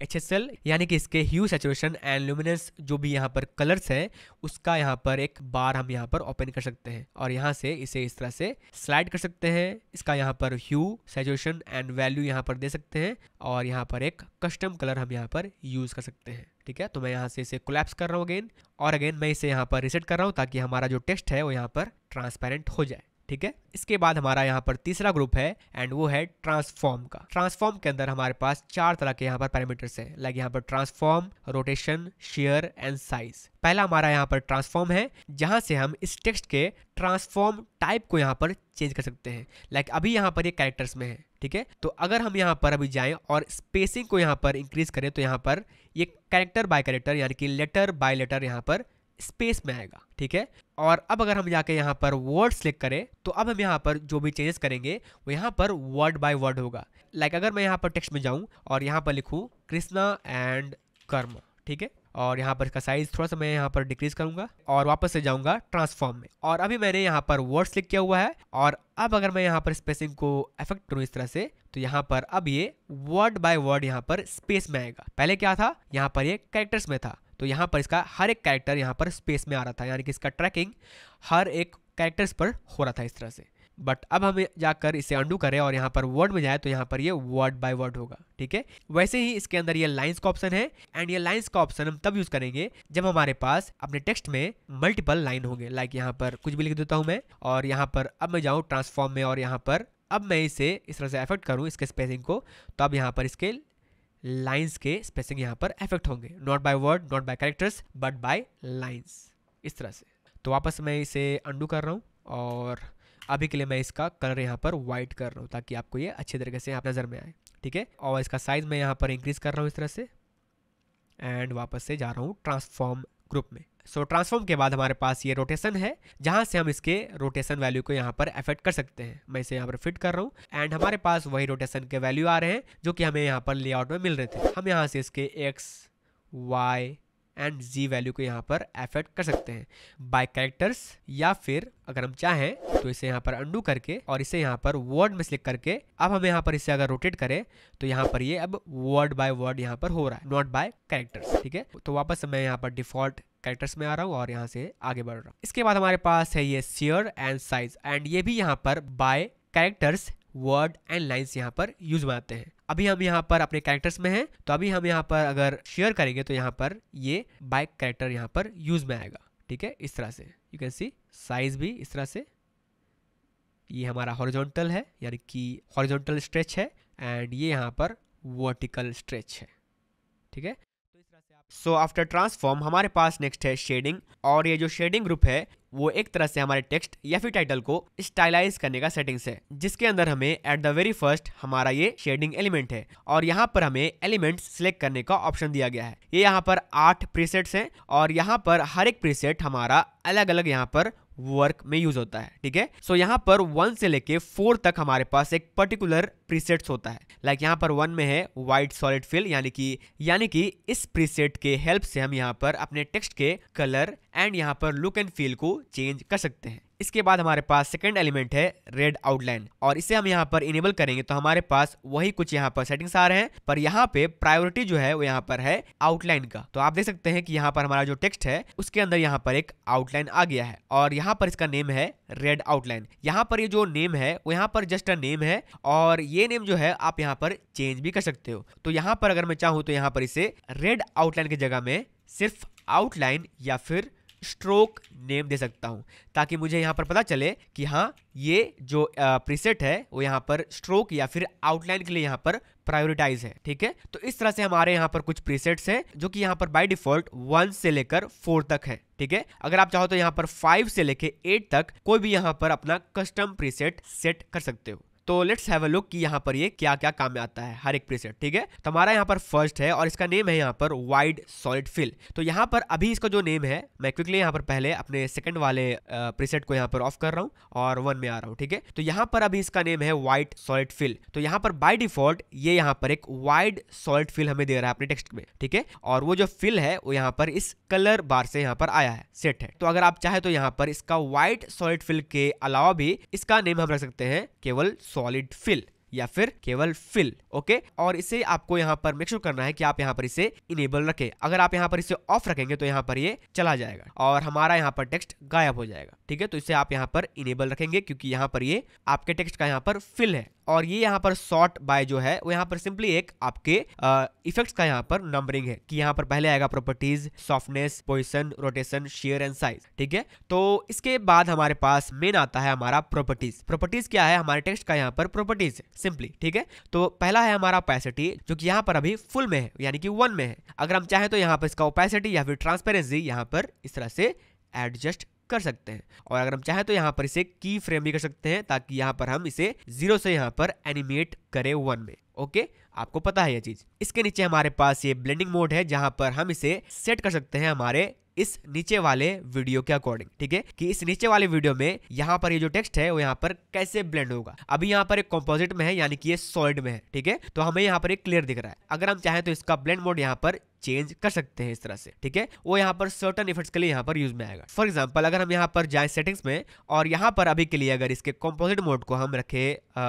Speaker 1: एच यानी कि इसके ह्यू सेचुरेशन एंड लुमिनस जो भी यहाँ पर कलर्स है उसका यहाँ पर एक बार हम यहाँ पर ओपन कर सकते हैं और यहाँ से इसे इस तरह से स्लाइड कर सकते हैं इसका यहाँ पर ह्यू सेचुरेशन एंड वैल्यू यहाँ पर दे सकते हैं और यहाँ पर एक कस्टम कलर हम यहाँ पर यूज़ कर सकते हैं ठीक है तो मैं यहाँ से इसे कोलैप्स कर रहा हूँ अगेन और अगेन मैं इसे यहाँ पर रिसेट कर रहा हूँ ताकि हमारा जो टेस्ट है वो यहाँ पर ट्रांसपेरेंट हो जाए ठीक है इसके बाद हमारा यहाँ पर तीसरा ग्रुप है एंड वो है ट्रांसफॉर्म का ट्रांसफॉर्म के अंदर हमारे पास चार तरह के यहाँ पर पैरामीटर्स हैं लाइक यहाँ पर transform rotation shear and size पहला हमारा यहाँ पर ट्रांसफॉर्म है जहाँ से हम इस टेक्स्ट के ट्रांसफॉर्म टाइप को यहाँ पर चेंज कर सकते हैं लाइक अभी यहाँ पर ये कैरेक्टर्स में है ठीक है तो अगर हम यहाँ पर अभी जाएं और स्पेसिंग को यहाँ पर इंक्रीज करें तो यहाँ पर ये कैरेक्टर बाय कैरेक्टर यानी कि लेटर बाय लेटर यहाँ पर स्पेस में आएगा ठीक है और अब अगर हम जाके यहाँ पर वर्ड सेलेक्ट करें तो अब हम यहाँ पर जो भी चेंजेस करेंगे वो यहाँ पर वर्ड बाय वर्ड होगा लाइक like अगर मैं यहाँ पर टेक्स्ट में जाऊँ और यहाँ पर लिखूँ कृष्णा एंड कर्म ठीक है और यहाँ पर इसका साइज थोड़ा सा मैं यहाँ पर डिक्रीज करूंगा और वापस से जाऊंगा ट्रांसफॉर्म में और अभी मैंने यहाँ पर वर्ड सेलेक्ट किया हुआ है और अब अगर मैं यहाँ पर स्पेसिंग को अफेक्ट करूँ इस तरह से तो यहाँ पर अब ये वर्ड बाय वर्ड यहाँ पर स्पेस में आएगा पहले क्या था यहाँ पर ये कैरेक्टर्स में था तो यहाँ पर इसका हर एक कैरेक्टर यहाँ पर स्पेस में आ रहा था यानी कि इसका ट्रैकिंग हर एक कैरेक्टर्स पर हो रहा था इस तरह से बट अब हम जाकर इसे अंडू करें और यहाँ पर वर्ड में जाए तो यहाँ पर ये वर्ड बाय वर्ड होगा ठीक है वैसे ही इसके अंदर ये लाइंस का ऑप्शन है एंड ये लाइंस का ऑप्शन हम तब यूज करेंगे जब हमारे पास अपने टेक्स्ट में मल्टीपल लाइन होंगे लाइक यहाँ पर कुछ भी लिख देता हूँ मैं और यहाँ पर अब मैं जाऊँ ट्रांसफॉर्म में और यहाँ पर अब मैं इसे इस तरह से एफेक्ट करूँ इसके स्पेसिंग को तो अब यहाँ पर इसके लाइंस के स्पेसिंग यहाँ पर इफेक्ट होंगे not by word not by characters but by lines इस तरह से तो वापस मैं इसे अंडू कर रहा हूँ और अभी के लिए मैं इसका कलर यहाँ पर वाइट कर रहा हूँ ताकि आपको ये अच्छे तरीके से यहाँ नज़र में आए ठीक है और इसका साइज़ मैं यहाँ पर इंक्रीज़ कर रहा हूँ इस तरह से एंड वापस से जा रहा हूँ ट्रांसफॉर्म ग्रुप में सो so, ट्रांसफॉर्म के बाद हमारे पास ये रोटेशन है जहाँ से हम इसके रोटेशन वैल्यू को यहाँ पर एफेक्ट कर सकते हैं मैं इसे यहाँ पर फिट कर रहा हूँ एंड हमारे पास वही रोटेशन के वैल्यू आ रहे हैं जो कि हमें यहाँ पर लेआउट में मिल रहे थे हम यहाँ से इसके X Y and Z value को यहाँ पर एफेक्ट कर सकते हैं बाय कैरेक्टर्स या फिर अगर हम चाहें तो इसे यहाँ पर अंडू करके और इसे यहाँ पर वर्ड में सिलेक्ट करके अब हम यहाँ पर इसे अगर रोटेट करें तो यहाँ पर ये यह अब वर्ड बाय वर्ड यहाँ पर हो रहा है नॉट बाय कैरेक्टर्स ठीक है तो वापस मैं यहाँ पर डिफॉल्ट कैरेक्टर्स में आ रहा हूँ और यहाँ से आगे बढ़ रहा हूँ इसके बाद हमारे पास है ये सियर एंड साइज एंड ये भी यहाँ पर by characters word and lines यहाँ पर यूज बनाते हैं अभी हम यहाँ पर अपने कैरेक्टर्स में हैं तो अभी हम यहाँ पर अगर शेयर करेंगे तो यहाँ पर ये बाइक कैरेक्टर यहाँ पर यूज में आएगा ठीक है इस तरह से यू कैन सी साइज भी इस तरह से ये हमारा हॉरिजॉन्टल है यानी कि हॉरिजॉन्टल स्ट्रेच है एंड ये यहाँ पर वर्टिकल स्ट्रेच है ठीक है सो आफ्टर ट्रांसफॉर्म हमारे पास नेक्स्ट है शेडिंग और ये जो शेडिंग ग्रुप है वो एक तरह से हमारे टेक्स्ट या फिर टाइटल को स्टाइलाइज करने का सेटिंग्स है जिसके अंदर हमें एट द वेरी फर्स्ट हमारा ये शेडिंग एलिमेंट है और यहाँ पर हमें एलिमेंट सिलेक्ट करने का ऑप्शन दिया गया है ये यहाँ पर आठ प्रीसेट्स हैं और यहाँ पर हर एक प्रीसेट हमारा अलग अलग यहाँ पर वर्क में यूज होता है ठीक है सो यहाँ पर वन से लेके फोर तक हमारे पास एक पर्टिकुलर प्रीसेट्स होता है लाइक यहाँ पर वन में है वाइट सॉलिड फिल यानी कि यानी कि इस प्रीसेट के हेल्प से हम यहाँ पर अपने टेक्स्ट के कलर एंड यहाँ पर लुक एंड फील को चेंज कर सकते हैं इसके बाद हमारे पास सेकंड एलिमेंट है रेड आउटलाइन और इसे हम यहाँ पर इनेबल करेंगे तो हमारे पास वही कुछ यहाँ पर सेटिंग्स आ रहे हैं पर यहाँ पे प्रायोरिटी जो है वो यहाँ पर है आउटलाइन का तो आप देख सकते हैं कि यहाँ पर हमारा जो टेक्स्ट है उसके अंदर यहाँ पर एक आउटलाइन आ गया है और यहाँ पर इसका नेम है रेड आउटलाइन यहाँ पर ये यह जो नेम है वो यहाँ पर जस्ट अ नेम है और ये नेम जो है आप यहाँ पर चेंज भी कर सकते हो तो यहाँ पर अगर मैं चाहूँ तो यहाँ पर इसे रेड आउटलाइन की जगह में सिर्फ आउटलाइन या फिर स्ट्रोक नेम दे सकता हूँ ताकि मुझे यहाँ पर पता चले कि हाँ ये जो प्रीसेट है वो यहाँ पर स्ट्रोक या फिर आउटलाइन के लिए यहाँ पर प्रायोरिटाइज है ठीक है तो इस तरह से हमारे यहाँ पर कुछ प्रीसेट्स हैं जो कि यहाँ पर बाय डिफॉल्ट वन से लेकर फोर तक है ठीक है अगर आप चाहो तो यहाँ पर फाइव से लेकर एट तक कोई भी यहाँ पर अपना कस्टम प्रीसेट सेट कर सकते हो तो लेट्स हैव अ लुक कि यहाँ पर ये क्या क्या काम में आता है हर एक प्रीसेट ठीक है तो हमारा यहाँ पर फर्स्ट है और इसका नेम है यहाँ पर वाइड सॉलिड फिल तो यहाँ पर अभी इसका जो नेम है मैं क्विकली यहाँ पर पहले अपने सेकंड वाले प्रीसेट को यहाँ पर ऑफ कर रहा हूँ और वन में आ रहा हूँ ठीक है तो यहाँ पर अभी इसका नेम है वाइट सॉलिड फिल तो यहाँ पर बाई डिफॉल्ट ये यहाँ पर एक वाइड सॉलिड फिल हमें दे रहा है अपने टेक्स्ट में ठीक है और वो जो फिल है वो यहाँ पर इस कलर बार से यहाँ पर आया है सेट है तो अगर आप चाहे तो यहाँ पर इसका व्हाइट सॉलिड फिल के अलावा भी इसका नेम हम रख सकते हैं केवल solid fill या फिर केवल फिल ओके और इसे आपको यहाँ पर मेक श्योर करना है कि आप यहाँ पर इसे इनेबल रखें अगर आप यहाँ पर इसे ऑफ रखेंगे तो यहाँ पर ये चला जाएगा और हमारा यहाँ पर टेक्स्ट गायब हो जाएगा ठीक है तो इसे आप यहाँ पर इनेबल रखेंगे क्योंकि यहाँ पर ये आपके टेक्स्ट का यहाँ पर फिल है और ये यहाँ पर सॉर्ट बाय जो है वो यहाँ पर सिंपली एक आपके इफेक्ट्स का यहाँ पर नंबरिंग है कि यहाँ पर पहले आएगा properties softness position rotation shear and size ठीक है तो इसके बाद हमारे पास मेन आता है हमारा प्रॉपर्टीज प्रॉपर्टीज क्या है हमारे टेक्स्ट का यहाँ पर प्रॉपर्टीज सिंपली ठीक है तो पहला है हमारा ओपेसिटी जो कि यहाँ पर अभी फुल में है यानी कि वन में है अगर हम चाहें तो यहाँ पर इसका ओपेसिटी या फिर ट्रांसपेरेंसी यहाँ पर इस तरह से एडजस्ट कर सकते हैं और अगर हम चाहें तो यहाँ पर इसे की फ्रेम भी कर सकते हैं ताकि यहाँ पर हम इसे जीरो से यहाँ पर एनिमेट करें वन में ओके आपको पता है ये चीज इसके नीचे हमारे पास ये ब्लेंडिंग मोड है जहाँ पर हम इसे सेट कर सकते हैं हमारे इस नीचे वाले वीडियो के अकॉर्डिंग ठीक है कि इस नीचे वाले वीडियो में यहाँ पर ये जो टेक्स्ट है वो यहाँ पर कैसे ब्लेंड होगा अभी यहाँ पर एक कॉम्पोजिट में है यानी कि ये सॉलिड में है ठीक है तो हमें यहाँ पर एक क्लियर दिख रहा है अगर हम चाहें तो इसका ब्लेंड मोड यहाँ पर चेंज कर सकते हैं इस तरह से ठीक है वो यहाँ पर सर्टन इफेक्ट्स के लिए यहाँ पर यूज में आएगा फॉर एग्जाम्पल अगर हम यहाँ पर जाए सेटिंग्स में और यहाँ पर अभी के लिए अगर इसके कॉम्पोजिट मोड को हम रखे आ,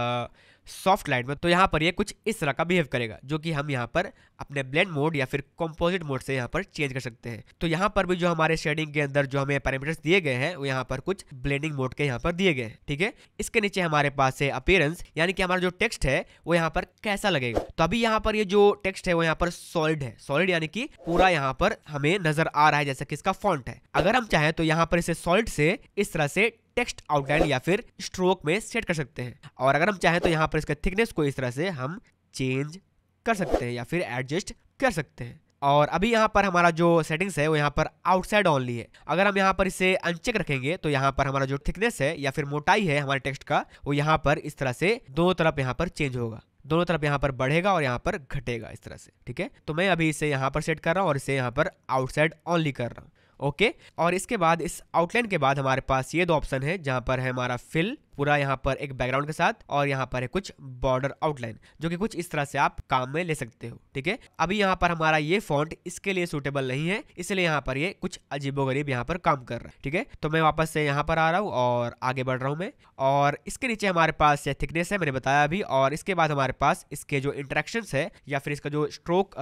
Speaker 1: सॉफ्ट लाइट में तो यहाँ पर ये यह कुछ इस तरह का बिहेव करेगा जो कि हम यहाँ पर अपने ब्लेंड मोड या फिर कंपोजिट मोड से यहाँ पर चेंज कर सकते हैं तो यहाँ पर भी जो हमारे शेडिंग के अंदर जो हमें पैरामीटर्स दिए गए हैं वो यहाँ पर कुछ ब्लेंडिंग मोड के यहाँ पर दिए गए ठीक है इसके नीचे हमारे पास है अपेयरेंस यानी कि हमारा जो टेक्स्ट है वो यहाँ पर कैसा लगेगा तो अभी यहाँ पर ये यह जो टेक्स्ट है वो यहाँ पर सॉलिड है सॉलिड यानी कि पूरा यहाँ पर हमें नजर आ रहा है जैसा कि इसका फॉन्ट है अगर हम चाहें तो यहाँ पर इसे सॉलिड से इस तरह से टेक्स्ट आउटलाइन या फिर स्ट्रोक में सेट कर सकते हैं और अगर हम चाहें तो यहाँ पर इसका थिकनेस को इस तरह से हम चेंज कर सकते हैं या फिर एडजस्ट कर सकते हैं और अभी यहाँ पर हमारा जो सेटिंग्स है वो यहाँ पर आउटसाइड ऑनली है अगर हम यहाँ पर इसे अनचेक रखेंगे तो यहाँ पर हमारा जो थिकनेस है या फिर मोटाई है हमारे टेक्स्ट का वो यहाँ पर इस तरह से दोनों तरफ यहाँ पर चेंज होगा दोनों तरफ यहाँ पर बढ़ेगा और यहाँ पर घटेगा इस तरह से ठीक है तो मैं अभी इसे यहाँ पर सेट कर रहा हूँ और इसे यहाँ पर आउटसाइड ऑनली कर रहा हूँ ओके और इसके बाद इस आउटलाइन के बाद हमारे पास ये दो ऑप्शन है जहाँ पर है हमारा फिल पूरा यहाँ पर एक बैकग्राउंड के साथ और यहाँ पर है कुछ बॉर्डर आउटलाइन जो कि कुछ इस तरह से आप काम में ले सकते हो ठीक है अभी यहाँ पर हमारा ये फॉन्ट इसके लिए सुटेबल नहीं है इसलिए यहाँ पर ये कुछ अजीबो गरीब यहाँ पर काम कर रहा है ठीक है तो मैं वापस से यहाँ पर आ रहा हूँ और आगे बढ़ रहा हूँ मैं और इसके नीचे हमारे पास ये थिकनेस है मैंने बताया अभी और इसके बाद हमारे पास इसके जो इंट्रेक्शन है या फिर इसका जो स्ट्रोक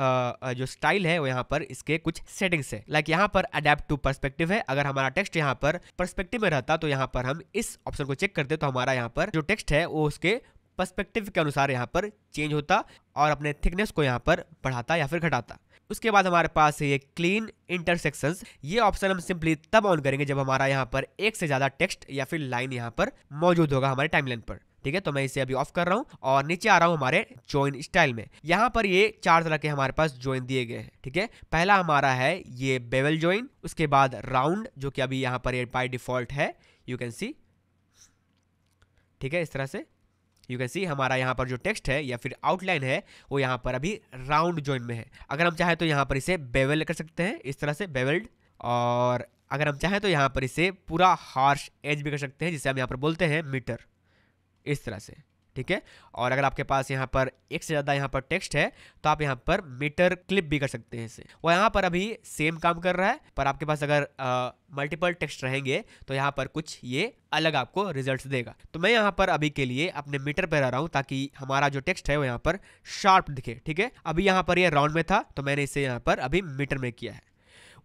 Speaker 1: जो स्टाइल है वो यहाँ पर इसके कुछ सेटिंग्स है लाइक यहाँ पर अडेप्ट टू परस्पेक्टिव है अगर हमारा टेक्स्ट यहाँ पर परस्पेक्टिव में रहता तो यहाँ पर हम इस ऑप्शन को चेक करते तो हमारा यहाँ पर जो टेक्स्ट है वो उसके पर्सपेक्टिव के अनुसार यहाँ पर चेंज होता और अपने थिकनेस को यहाँ पर बढ़ाता या फिर घटाता उसके बाद हमारे पास है ये क्लीन इंटरसेक्शंस ये ऑप्शन हम सिंपली तब ऑन करेंगे जब हमारा यहाँ पर एक से ज़्यादा टेक्स्ट या फिर लाइन यहाँ पर मौजूद होगा हमारे टाइमलाइन पर ठीक है तो मैं इसे अभी ऑफ कर रहा हूँ और नीचे आ रहा हूँ हमारे ज्वाइन स्टाइल में यहाँ पर ये चार तरह के हमारे पास ज्वाइन दिए गए हैं ठीक है पहला हमारा है ये बेवल ज्वाइन उसके बाद राउंड जो कि अभी यहाँ पर बाय डिफॉल्ट है यू कैन सी ठीक है इस तरह से यू कैन सी हमारा यहाँ पर जो टेक्स्ट है या फिर आउटलाइन है वो यहाँ पर अभी राउंड जॉइन में है अगर हम चाहें तो यहाँ पर इसे बेवल कर सकते हैं इस तरह से बेवल्ड और अगर हम चाहें तो यहाँ पर इसे पूरा हार्श एज भी कर सकते हैं जिसे हम यहाँ पर बोलते हैं मीटर इस तरह से ठीक है और अगर आपके पास यहाँ पर एक से ज़्यादा यहाँ पर टेक्स्ट है तो आप यहाँ पर मीटर क्लिप भी कर सकते हैं इसे वो यहाँ पर अभी सेम काम कर रहा है पर आपके पास अगर मल्टीपल टेक्स्ट रहेंगे तो यहाँ पर कुछ ये अलग आपको रिजल्ट्स देगा तो मैं यहाँ पर अभी के लिए अपने मीटर पर रह रहा हूँ ताकि हमारा जो टेक्स्ट है वो यहाँ पर शार्प दिखे ठीक है अभी यहाँ पर ये यह राउंड में था तो मैंने इसे यहाँ पर अभी मीटर में किया है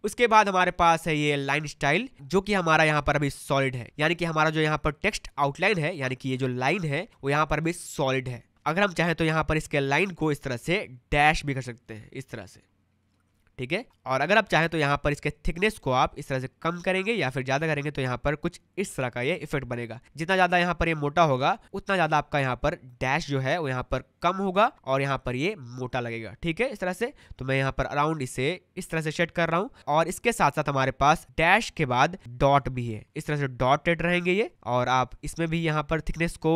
Speaker 1: उसके बाद हमारे पास है ये लाइन स्टाइल जो कि हमारा यहाँ पर अभी सॉलिड है यानी कि हमारा जो यहाँ पर टेक्स्ट आउटलाइन है यानी कि ये जो लाइन है वो यहाँ पर भी सॉलिड है अगर हम चाहें तो यहाँ पर इसके लाइन को इस तरह से डैश भी कर सकते हैं इस तरह से ठीक है और अगर आप चाहें तो यहाँ पर इसके थिकनेस को आप इस तरह से कम करेंगे या फिर ज्यादा करेंगे तो यहाँ पर कुछ इस तरह का ये इफेक्ट बनेगा जितना ज्यादा यहाँ पर ये मोटा होगा उतना ज्यादा आपका यहाँ पर डैश जो है वो यहाँ पर कम होगा और यहाँ पर ये मोटा लगेगा ठीक है इस तरह से तो मैं यहाँ पर अराउंड इसे इस तरह से शेड कर रहा हूँ और इसके साथ साथ हमारे पास डैश के बाद डॉट भी है इस तरह से डॉटेड रहेंगे ये और आप इसमें भी यहाँ पर थिकनेस को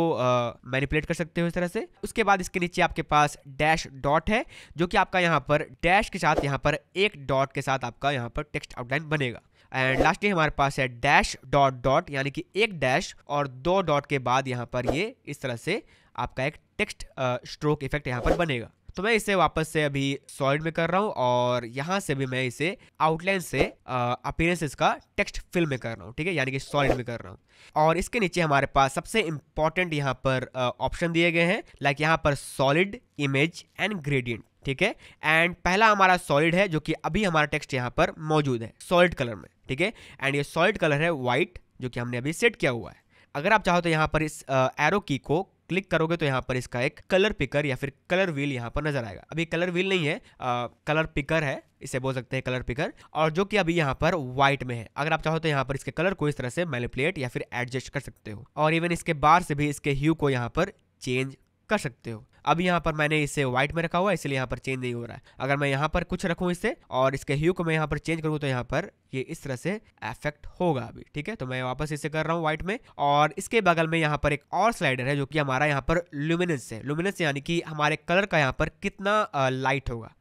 Speaker 1: मैनिपुलेट कर सकते हो इस तरह से उसके बाद इसके नीचे आपके पास डैश डॉट है जो कि आपका यहाँ पर डैश के साथ यहाँ पर एक डॉट के साथ आपका यहाँ पर टेक्स्ट आउटलाइन बनेगा एंड लास्टली हमारे पास है डैश डॉट डॉट यानी कि एक डैश और दो डॉट के बाद यहाँ पर ये इस तरह से आपका एक टेक्स्ट स्ट्रोक इफेक्ट यहाँ पर बनेगा तो मैं इसे वापस से अभी सॉलिड में कर रहा हूँ और यहाँ से भी मैं इसे आउटलाइन से अपीयरेंसेस का टेक्स्ट फिल में कर रहा हूँ ठीक है यानी कि सॉलिड में कर रहा हूँ और इसके नीचे हमारे पास सबसे इंपॉर्टेंट यहाँ पर ऑप्शन दिए गए हैं लाइक यहाँ पर सॉलिड इमेज एंड ग्रेडियंट ठीक है एंड पहला हमारा सॉलिड है जो कि अभी हमारा टेक्स्ट यहाँ पर मौजूद है सॉलिड कलर में ठीक है एंड ये सॉलिड कलर है वाइट जो कि हमने अभी सेट किया हुआ है अगर आप चाहो तो यहाँ पर इस एरो की को क्लिक करोगे तो यहाँ पर इसका एक कलर पिकर या फिर कलर व्हील यहाँ पर नजर आएगा अभी कलर व्हील नहीं है आ, कलर पिकर है इसे बोल सकते हैं कलर पिकर और जो कि अभी यहाँ पर व्हाइट में है अगर आप चाहो तो यहाँ पर इसके कलर को इस तरह से मैनिपुलेट या फिर एडजस्ट कर सकते हो और इवन इसके बार से भी इसके ह्यू को यहाँ पर चेंज कर सकते हो अभी यहाँ पर मैंने इसे व्हाइट में रखा हुआ है इसलिए यहाँ पर चेंज नहीं हो रहा है अगर मैं यहाँ पर कुछ रखूँ इससे और इसके ह्यू को मैं यहाँ पर चेंज करूँ तो यहाँ पर ये इस तरह से एफेक्ट होगा अभी ठीक है तो मैं वापस इसे कर रहा हूँ व्हाइट में और इसके बगल में यहाँ पर एक और स्लाइडर है जो कि हमारा यहाँ पर लुमिनस है लुमिनस यानी कि हमारे कलर का यहाँ पर कितना लाइट होगा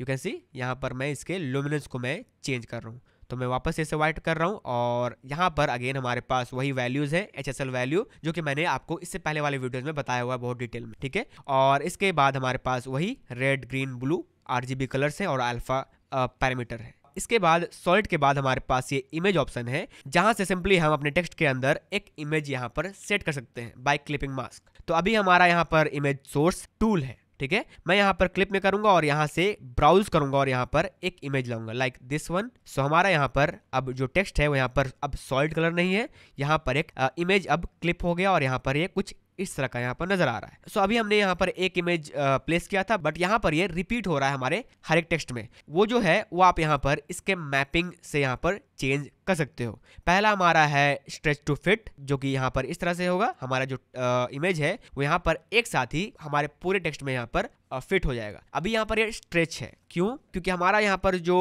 Speaker 1: यू कैन सी यहाँ पर मैं इसके लुमिनस को मैं चेंज कर रहा हूँ तो मैं वापस इसे वाइट कर रहा हूँ और यहाँ पर अगेन हमारे पास वही वैल्यूज़ है एच वैल्यू जो कि मैंने आपको इससे पहले वाले वीडियोज में बताया हुआ है बहुत डिटेल में ठीक है और इसके बाद हमारे पास वही red green blue are colours है और अल्फा पैरामीटर है इसके बाद सॉलिड के बाद हमारे पास ये इमेज ऑप्शन है जहां से सिंपली हम अपने टेक्स्ट के अंदर एक इमेज यहां पर सेट कर सकते हैं बाय क्लिपिंग मास्क तो अभी हमारा यहां पर इमेज सोर्स टूल है ठीक है मैं यहाँ पर क्लिप में करूंगा और यहाँ से ब्राउज करूंगा और यहाँ पर एक इमेज लाऊंगा लाइक दिस वन सो हमारा यहाँ पर अब जो टेक्स्ट है वो यहाँ पर अब सॉलिड कलर नहीं है यहाँ पर एक इमेज अब क्लिप हो गया और यहाँ पर ये कुछ इस तरह का यहाँ पर नजर आ रहा है सो so, अभी हमने यहाँ पर एक इमेज प्लेस किया था बट यहाँ पर ये रिपीट हो रहा है हमारे हर एक टेक्स्ट में वो जो है वो आप यहाँ पर इसके मैपिंग से यहाँ पर चेंज कर सकते हो पहला हमारा है स्ट्रेच टू फिट जो कि यहाँ पर इस तरह से होगा हमारा जो आ, इमेज है वो यहाँ पर एक साथ ही हमारे पूरे टेक्स्ट में यहाँ पर फिट हो जाएगा अभी यहाँ पर ये स्ट्रेच है क्यों क्योंकि हमारा यहाँ पर जो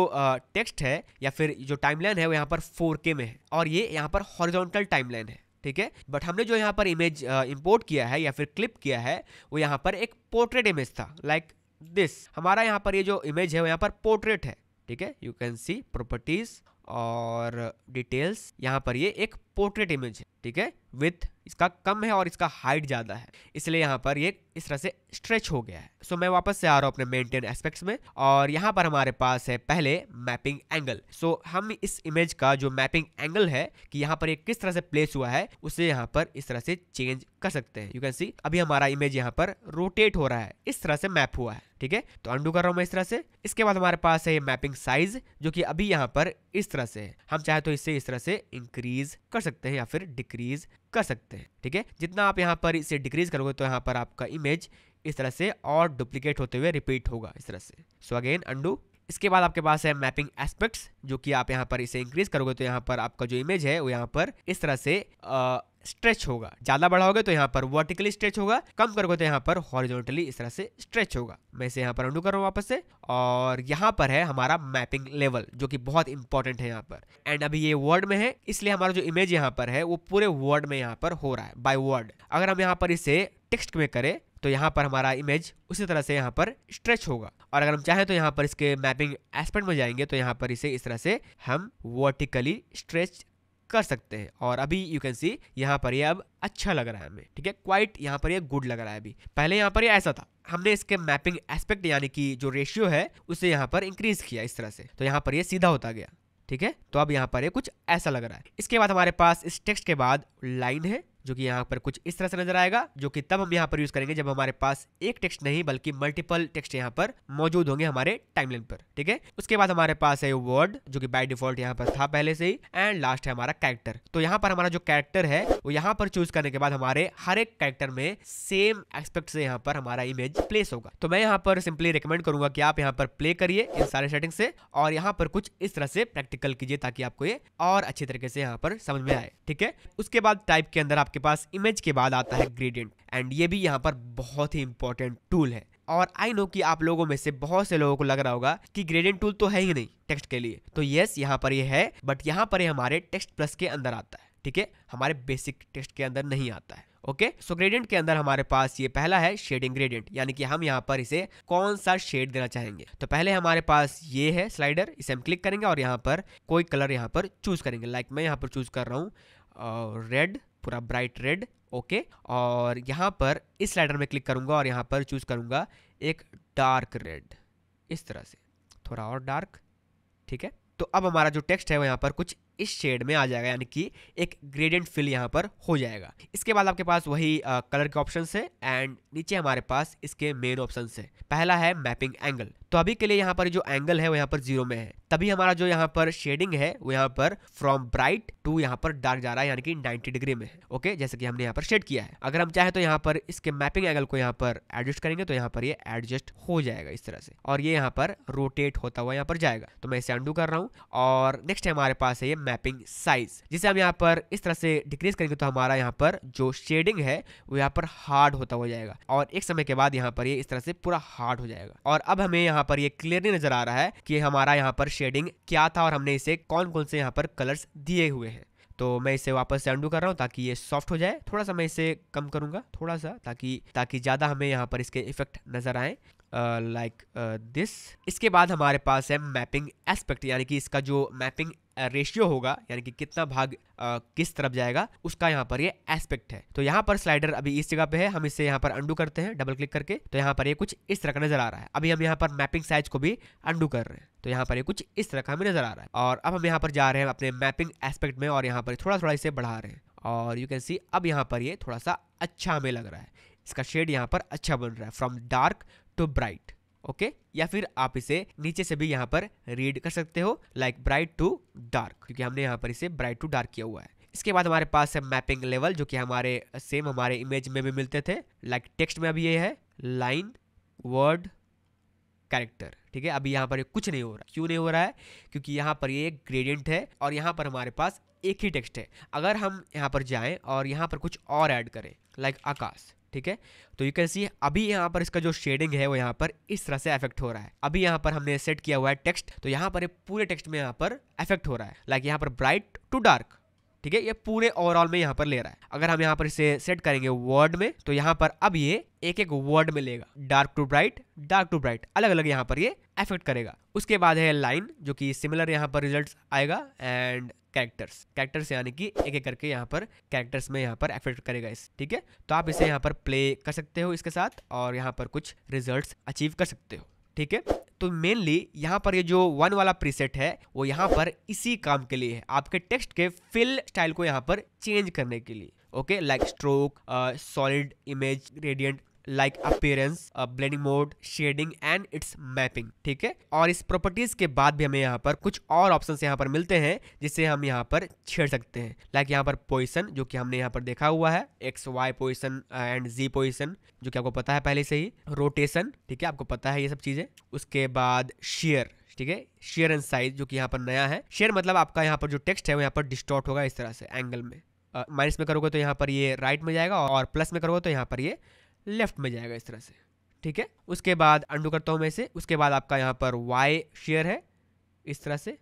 Speaker 1: टेक्स्ट है या फिर जो टाइमलाइन है वो यहाँ पर 4K में है और ये यहाँ पर हॉरिजॉन्टल टाइमलाइन है ठीक है बट हमने जो यहाँ पर इमेज इंपोर्ट uh, किया है या फिर क्लिप किया है वो यहाँ पर एक पोर्ट्रेट इमेज था लाइक like दिस हमारा यहाँ पर ये यह जो इमेज है वो यहाँ पर पोर्ट्रेट है ठीक है यू कैन सी प्रॉपर्टीज और डिटेल्स यहाँ पर ये एक पोर्ट्रेट इमेज है ठीक है विथ इसका कम है और इसका हाइट ज़्यादा है इसलिए यहाँ पर ये इस तरह से स्ट्रेच हो गया है सो so, मैं वापस से आ रहा हूँ अपने मेंटेन एस्पेक्ट्स में और यहाँ पर हमारे पास है पहले मैपिंग एंगल सो so, हम इस इमेज का जो मैपिंग एंगल है कि यहाँ पर ये किस तरह से प्लेस हुआ है उसे यहाँ पर इस तरह से चेंज कर सकते हैं यू कैन सी अभी हमारा इमेज यहाँ पर रोटेट हो रहा है इस तरह से मैप हुआ है ठीक है तो अंडू कर रहा हूं मैं इस तरह से इसके बाद हमारे पास है ये मैपिंग साइज जो कि अभी यहाँ पर इस तरह से है हम चाहे तो इसे इस तरह से इंक्रीज कर सकते हैं या फिर डिक्रीज कर सकते हैं ठीक है जितना आप यहाँ पर इसे डिक्रीज करोगे तो यहाँ पर आपका इमेज इस तरह से और डुप्लीकेट होते हुए रिपीट होगा इस तरह से सो अगेन अंडू इसके बाद आपके पास है मैपिंग एस्पेक्ट्स जो कि आप यहाँ पर इसे इंक्रीज करोगे तो यहाँ पर आपका जो इमेज है वो यहाँ पर इस तरह से स्ट्रेच होगा ज्यादा बढ़ाओगे तो यहाँ पर वर्टिकली स्ट्रेच होगा कम करोगे तो यहाँ पर हॉरिजॉन्टली इस तरह से स्ट्रेच होगा मैं इसे यहाँ पर अंडू कर रहा हूँ वापस से और यहाँ पर है हमारा मैपिंग लेवल जो कि बहुत इंपॉर्टेंट है यहाँ पर एंड अभी ये वर्ड में है इसलिए हमारा जो इमेज यहाँ पर है वो पूरे वर्ड में यहाँ पर हो रहा है बाय वर्ड अगर हम यहाँ पर इसे टेक्स्ट में करें तो यहाँ पर हमारा इमेज उसी तरह से यहाँ पर स्ट्रेच होगा और अगर हम चाहें तो यहाँ पर इसके मैपिंग एस्पेक्ट में जाएंगे तो यहाँ पर इसे इस तरह से हम वर्टिकली स्ट्रेच कर सकते हैं और अभी यू कैन सी यहाँ पर ये अब अच्छा लग रहा है हमें ठीक है क्वाइट यहाँ पर ये यह गुड लग रहा है अभी पहले यहाँ पर ये ऐसा था हमने इसके मैपिंग एस्पेक्ट यानी कि जो रेशियो है उसे यहाँ पर इंक्रीज किया इस तरह से तो यहाँ पर ये सीधा होता गया ठीक है तो अब यहाँ पर ये कुछ ऐसा लग रहा है इसके बाद हमारे पास इस टेक्स्ट के बाद लाइन है जो कि यहाँ पर कुछ इस तरह से नजर आएगा जो कि तब हम यहाँ पर यूज करेंगे जब हमारे पास एक टेक्स्ट नहीं बल्कि मल्टीपल टेक्स्ट यहाँ पर मौजूद होंगे हमारे टाइमलाइन पर ठीक है उसके बाद हमारे पास है वर्ड जो कि बाय डिफॉल्ट यहाँ पर था पहले से ही एंड लास्ट है हमारा कैरेक्टर तो यहाँ पर हमारा जो कैरेक्टर है वो यहाँ पर चूज करने के बाद हमारे हर एक कैरेक्टर में सेम एक्सपेक्ट से यहाँ पर हमारा इमेज प्लेस होगा तो मैं यहाँ पर सिंपली रिकमेंड करूंगा कि आप यहाँ पर प्ले करिए इन सारे सेटिंग से और यहाँ पर कुछ इस तरह से प्रैक्टिकल कीजिए ताकि आपको ये और अच्छे तरीके से यहाँ पर समझ में आए ठीक है उसके बाद टाइप के अंदर आपके आपके पास इमेज के बाद आता है ग्रेडियंट एंड ये भी यहाँ पर बहुत ही इंपॉर्टेंट टूल है और आई नो कि आप लोगों में से बहुत से लोगों को लग रहा होगा कि ग्रेडियंट टूल तो है ही नहीं टेक्स्ट के लिए तो यस यहाँ पर ये यह है बट यहाँ पर यह हमारे टेक्स्ट प्लस के अंदर आता है ठीक है हमारे बेसिक टेक्स्ट के अंदर नहीं आता है ओके सो ग्रेडियंट के अंदर हमारे पास ये पहला है शेडिंग ग्रेडियंट यानी कि हम यहाँ पर इसे कौन सा शेड देना चाहेंगे तो पहले हमारे पास ये है स्लाइडर इसे हम क्लिक करेंगे और यहाँ पर कोई कलर यहाँ पर चूज करेंगे लाइक like मैं यहाँ पर चूज कर रहा हूँ रेड uh, पूरा ब्राइट रेड ओके और यहाँ पर इस स्लाइडर में क्लिक करूँगा और यहाँ पर चूज़ करूँगा एक डार्क रेड इस तरह से थोड़ा और डार्क ठीक है तो अब हमारा जो टेक्स्ट है वो यहाँ पर कुछ इस शेड में आ जाएगा यानी कि एक ग्रेडियंट फिल यहाँ पर हो जाएगा इसके बाद आपके पास वही कलर के ऑप्शन है एंड नीचे हमारे पास इसके मेन ऑप्शन है पहला है मैपिंग एंगल तो अभी के लिए यहाँ पर जो एंगल है वो यहाँ पर जीरो में है तभी हमारा जो यहाँ पर शेडिंग है वो यहाँ पर फ्रॉम ब्राइट टू यहाँ पर डार्क जा रहा है यानी कि 90 डिग्री में है ओके जैसे कि हमने यहाँ पर शेड किया है अगर हम चाहें तो यहाँ पर इसके मैपिंग एंगल को यहाँ पर एडजस्ट करेंगे तो यहाँ पर ये यह एडजस्ट हो जाएगा इस तरह से और ये यहाँ पर रोटेट होता हुआ यहाँ पर जाएगा तो मैं इसे अंडू कर रहा हूँ और नेक्स्ट हमारे पास है ये मैपिंग साइज जिसे हम यहाँ पर इस तरह से डिक्रीज करेंगे तो हमारा यहाँ पर जो शेडिंग है वो यहाँ पर हार्ड होता हुआ जाएगा और एक समय के बाद यहाँ पर ये यह इस तरह से पूरा हार्ड हो जाएगा और अब हमें यहाँ पर ये यह क्लियरली नजर आ रहा है कि हमारा यहाँ पर शेडिंग क्या था और हमने इसे कौन कौन से यहाँ पर कलर्स दिए हुए हैं तो मैं इसे वापस से अंडू कर रहा हूँ ताकि ये सॉफ्ट हो जाए थोड़ा सा मैं इसे कम करूंगा थोड़ा सा ताकि ताकि ज़्यादा हमें यहाँ पर इसके इफेक्ट नज़र आए लाइक दिस इसके बाद हमारे पास है मैपिंग एस्पेक्ट यानी कि इसका जो मैपिंग रेशियो होगा यानी कि कितना भाग आ, किस तरफ जाएगा उसका यहाँ पर ये एस्पेक्ट है तो यहाँ पर स्लाइडर अभी इस जगह पे है हम इसे यहाँ पर अंडू करते हैं डबल क्लिक करके तो यहाँ पर ये कुछ इस तरह का नजर आ रहा है अभी हम यहाँ पर मैपिंग साइज को भी अंडू कर रहे हैं तो यहाँ पर ये कुछ इस तरह का हमें नजर आ रहा है और अब हम यहाँ पर जा रहे हैं अपने मैपिंग एस्पेक्ट में और यहाँ पर थोड़ा थोड़ा इसे बढ़ा रहे हैं और यू कैन सी अब यहाँ पर ये थोड़ा सा अच्छा हमें लग रहा है इसका शेड यहाँ पर अच्छा बन रहा है from dark to bright okay या फिर आप इसे नीचे से भी यहाँ पर रीड कर सकते हो लाइक ब्राइट टू डार्क क्योंकि हमने यहाँ पर इसे ब्राइट टू डार्क किया हुआ है इसके बाद हमारे पास है मैपिंग लेवल जो कि हमारे सेम हमारे इमेज में भी मिलते थे लाइक like टेक्स्ट में अभी ये है लाइन वर्ड कैरेक्टर ठीक है अभी यहाँ पर कुछ नहीं हो रहा क्यों नहीं हो रहा है क्योंकि यहाँ पर ये ग्रेडियंट है और यहाँ पर हमारे पास एक ही टेक्स्ट है अगर हम यहाँ पर जाएं और यहाँ पर कुछ और ऐड करें लाइक like आकाश ठीक है तो यू कैन सी अभी यहाँ पर इसका जो शेडिंग है वो यहाँ पर इस तरह से अफेक्ट हो रहा है अभी यहाँ पर हमने सेट किया हुआ है टेक्स्ट तो यहाँ पर पूरे टेक्स्ट में यहाँ पर अफेक्ट हो रहा है लाइक like यहाँ पर ब्राइट टू डार्क ठीक है ये पूरे ओवरऑल में यहाँ पर ले रहा है अगर हम यहाँ पर इसे सेट करेंगे वर्ड में तो यहाँ पर अब ये एक एक वर्ड में लेगा dark to bright dark to bright अलग अलग यहाँ पर ये एफेक्ट करेगा उसके बाद है लाइन जो कि सिमिलर यहाँ पर रिजल्ट आएगा एंड कैरेक्टर्स कैरेक्टर्स यानी कि एक एक करके यहाँ पर कैरेक्टर्स में यहाँ पर एफेक्ट करेगा इस ठीक है तो आप इसे यहाँ पर प्ले कर सकते हो इसके साथ और यहाँ पर कुछ रिजल्ट अचीव कर सकते हो ठीक है तो मेनली यहाँ पर ये जो वन वाला प्रीसेट है वो यहाँ पर इसी काम के लिए है आपके टेक्स्ट के फिल स्टाइल को यहाँ पर चेंज करने के लिए okay like stroke solid image radiant like appearance blending mode shading and its mapping ठीक है और इस प्रॉपर्टीज के बाद भी हमें यहाँ पर कुछ और ऑप्शन यहाँ पर मिलते हैं जिसे हम यहाँ पर छेड़ सकते हैं लाइक यहाँ पर पोजिशन जो कि हमने यहाँ पर देखा हुआ है X Y position and Z position जो कि आपको पता है पहले से ही रोटेशन ठीक है आपको पता है ये सब चीजें उसके बाद शेयर ठीक है शेयर एंड साइज जो कि यहाँ पर नया है शेयर मतलब आपका यहाँ पर जो टेक्स्ट है वो यहाँ पर डिस्टॉर्ट होगा इस तरह से एंगल में माइनस में करोगे तो यहाँ पर ये राइट में जाएगा और प्लस में करोगे तो यहाँ पर ये लेफ्ट में जाएगा इस तरह से ठीक है उसके बाद अंडू करता हूँ मैं इसे उसके बाद आपका यहाँ पर वाई शेयर है इस तरह से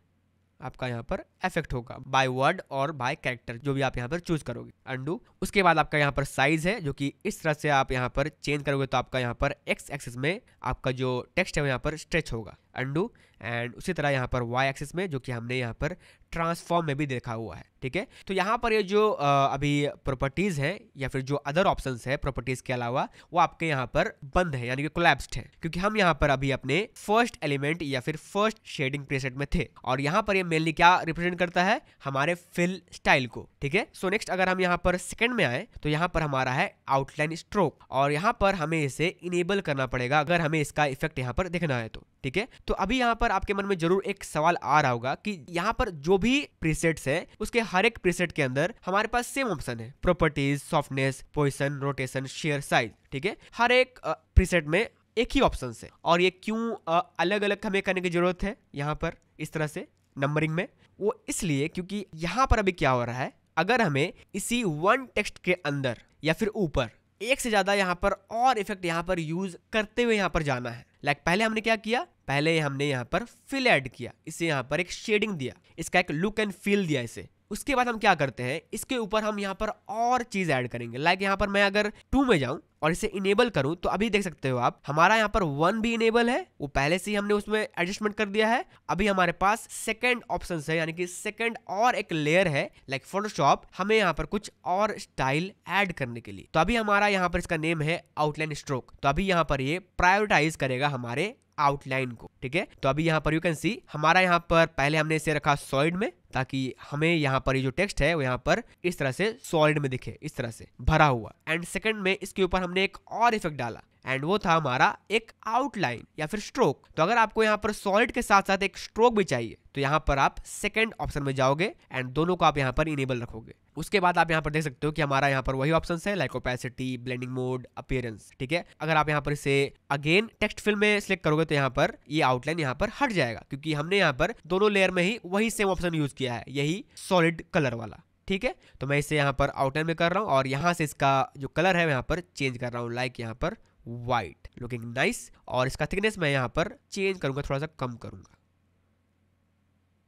Speaker 1: आपका यहाँ पर इफेक्ट होगा बाय वर्ड और बाय कैरेक्टर जो भी आप यहाँ पर चूज करोगे अंडू उसके बाद आपका यहाँ पर साइज है जो कि इस तरह से आप यहाँ पर चेंज करोगे तो आपका यहाँ पर एक्स एक्सेस में आपका जो टेक्स्ट है यहाँ पर स्ट्रेच होगा अंडू एंड उसी तरह यहाँ पर वाई एक्सिस में जो कि हमने यहाँ पर ट्रांसफॉर्म में भी देखा हुआ है ठीक है तो यहाँ पर ये यह जो अभी प्रॉपर्टीज़ हैं या फिर जो अदर ऑप्शंस है प्रॉपर्टीज़ के अलावा वो आपके यहाँ पर बंद है यानी कि कोलैप्स्ड है क्योंकि हम यहाँ पर अभी अपने फर्स्ट एलिमेंट या फिर फर्स्ट शेडिंग प्रेसेट में थे और यहाँ पर ये यह मेनली क्या रिप्रेजेंट करता है हमारे फिल स्टाइल को ठीक है सो नेक्स्ट अगर हम यहाँ पर सेकेंड में आए तो यहाँ पर हमारा है आउटलाइन स्ट्रोक और यहाँ पर हमें इसे इनेबल करना पड़ेगा अगर हमें इसका इफेक्ट यहाँ पर देखना है तो ठीक है तो अभी यहाँ पर आपके मन में जरूर एक सवाल आ रहा होगा कि यहाँ पर जो भी प्रीसेट्स है उसके हर एक प्रीसेट के अंदर हमारे पास सेम ऑप्शन है properties softness position rotation share size ठीक है हर एक प्रीसेट में एक ही ऑप्शन है और ये क्यों अलग अलग हमें करने की जरूरत है यहाँ पर इस तरह से नंबरिंग में वो इसलिए क्योंकि यहाँ पर अभी क्या हो रहा है अगर हमें इसी वन टेक्स्ट के अंदर या फिर ऊपर एक से ज़्यादा यहाँ पर और इफेक्ट यहाँ पर यूज़ करते हुए यहाँ पर जाना है लाइक पहले हमने क्या किया पहले हमने यहाँ पर फिल ऐड किया इसे यहाँ पर एक शेडिंग दिया इसका एक लुक एंड फील दिया इसे उसके बाद हम क्या करते हैं इसके ऊपर हम यहाँ पर और चीज़ ऐड करेंगे लाइक यहाँ पर मैं अगर टू में जाऊं और इसे इनेबल करूं तो अभी देख सकते हो आप हमारा यहाँ पर वन भी इनेबल है वो पहले से ही हमने उसमें एडजस्टमेंट कर दिया है अभी हमारे पास सेकंड ऑप्शन है यानी कि सेकंड और एक लेयर है लाइक फोटोशॉप हमें यहाँ पर कुछ और स्टाइल एड करने के लिए तो अभी हमारा यहाँ पर इसका नेम है आउटलाइन स्ट्रोक तो अभी यहाँ पर ये प्रायोरिटाइज करेगा हमारे आउटलाइन को ठीक है तो अभी यहाँ पर यू कैन सी हमारा यहाँ पर पहले हमने इसे रखा सॉलिड में ताकि हमें यहाँ पर ये जो टेक्स्ट है वो यहाँ पर इस तरह से सॉलिड में दिखे इस तरह से भरा हुआ एंड सेकंड में इसके ऊपर हमने एक और इफेक्ट डाला एंड वो था हमारा एक आउटलाइन या फिर स्ट्रोक तो अगर आपको यहाँ पर सॉलिड के साथ साथ एक स्ट्रोक भी चाहिए तो यहाँ पर आप सेकंड ऑप्शन में जाओगे एंड दोनों को आप यहाँ पर इनेबल रखोगे उसके बाद आप यहाँ पर देख सकते हो कि हमारा यहाँ पर वही ऑप्शन है like opacity blending mode appearance ठीक है अगर आप यहाँ पर इसे अगेन टेक्स्ट फिल्म में सिलेक्ट करोगे तो यहाँ पर ये यह आउटलाइन यहाँ पर हट जाएगा क्योंकि हमने यहाँ पर दोनों लेयर में ही वही सेम ऑप्शन यूज किया है यही सॉलिड कलर वाला ठीक है तो मैं इसे यहाँ पर आउटलाइन में कर रहा हूँ और यहाँ से इसका जो कलर है यहाँ पर चेंज कर रहा हूँ लाइक यहाँ पर वाइट लुकिंग नाइस और इसका थिकनेस मैं यहाँ पर चेंज करूँगा थोड़ा सा कम करूँगा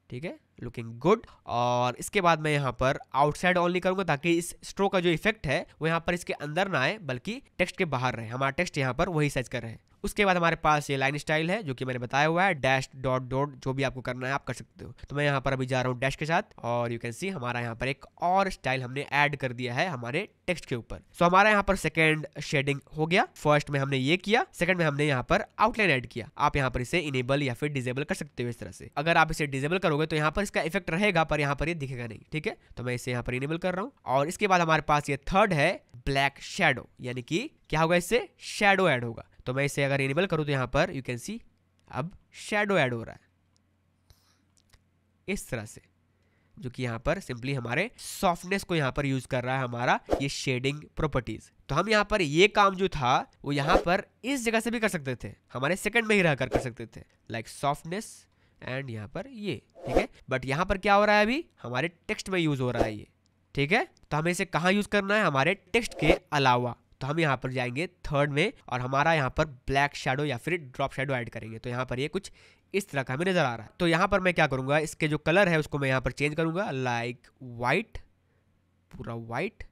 Speaker 1: ठीक है लुकिंग गुड और इसके बाद मैं यहाँ पर आउटसाइड ऑनली करूँगा ताकि इस स्ट्रो का जो इफेक्ट है वो यहाँ पर इसके अंदर ना आए बल्कि टेक्स्ट के बाहर रहे हमारा टेक्स्ट यहाँ पर वही साइज का रहे उसके बाद हमारे पास ये लाइन स्टाइल है जो कि मैंने बताया हुआ है डैश डॉट डॉट जो भी आपको करना है आप कर सकते हो तो मैं यहाँ पर अभी जा रहा हूँ डैश के साथ और यू कैन सी हमारा यहाँ पर एक और स्टाइल हमने ऐड कर दिया है हमारे टेक्स्ट के ऊपर सो so, हमारा यहाँ पर सेकेंड शेडिंग हो गया फर्स्ट में हमने ये किया सेकंड में हमने यहाँ पर आउटलाइन ऐड किया आप यहाँ पर इसे इनेबल या फिर डिजेबल कर सकते हो इस तरह से अगर आप इसे डिजेबल करोगे तो यहाँ पर इसका इफेक्ट रहेगा पर यहाँ पर ये दिखेगा नहीं ठीक है तो मैं इसे यहाँ पर इनेबल कर रहा हूँ और इसके बाद हमारे पास ये थर्ड है ब्लैक शेडो यानी कि क्या होगा इससे शेडो ऐड होगा तो मैं इसे अगर इनेबल करूँ तो यहाँ पर यू कैन सी अब शेडो ऐड हो रहा है इस तरह से जो कि यहाँ पर सिंपली हमारे सॉफ्टनेस को यहाँ पर यूज कर रहा है हमारा ये शेडिंग प्रॉपर्टीज तो हम यहाँ पर ये काम जो था वो यहाँ पर इस जगह से भी कर सकते थे हमारे सेकंड में ही रहकर कर सकते थे लाइक सॉफ्टनेस एंड यहाँ पर ये ठीक है बट यहाँ पर क्या हो रहा है अभी हमारे टेक्स्ट में यूज हो रहा है ये ठीक है तो हमें इसे कहाँ यूज करना है हमारे टेक्स्ट के अलावा तो हम यहाँ पर जाएंगे थर्ड में और हमारा यहाँ पर ब्लैक शेडो या फिर ड्रॉप शेडो ऐड करेंगे तो यहाँ पर ये कुछ इस तरह का हमें नज़र आ रहा है तो यहाँ पर मैं क्या करूँगा इसके जो कलर है उसको मैं यहाँ पर चेंज करूँगा लाइक वाइट पूरा वाइट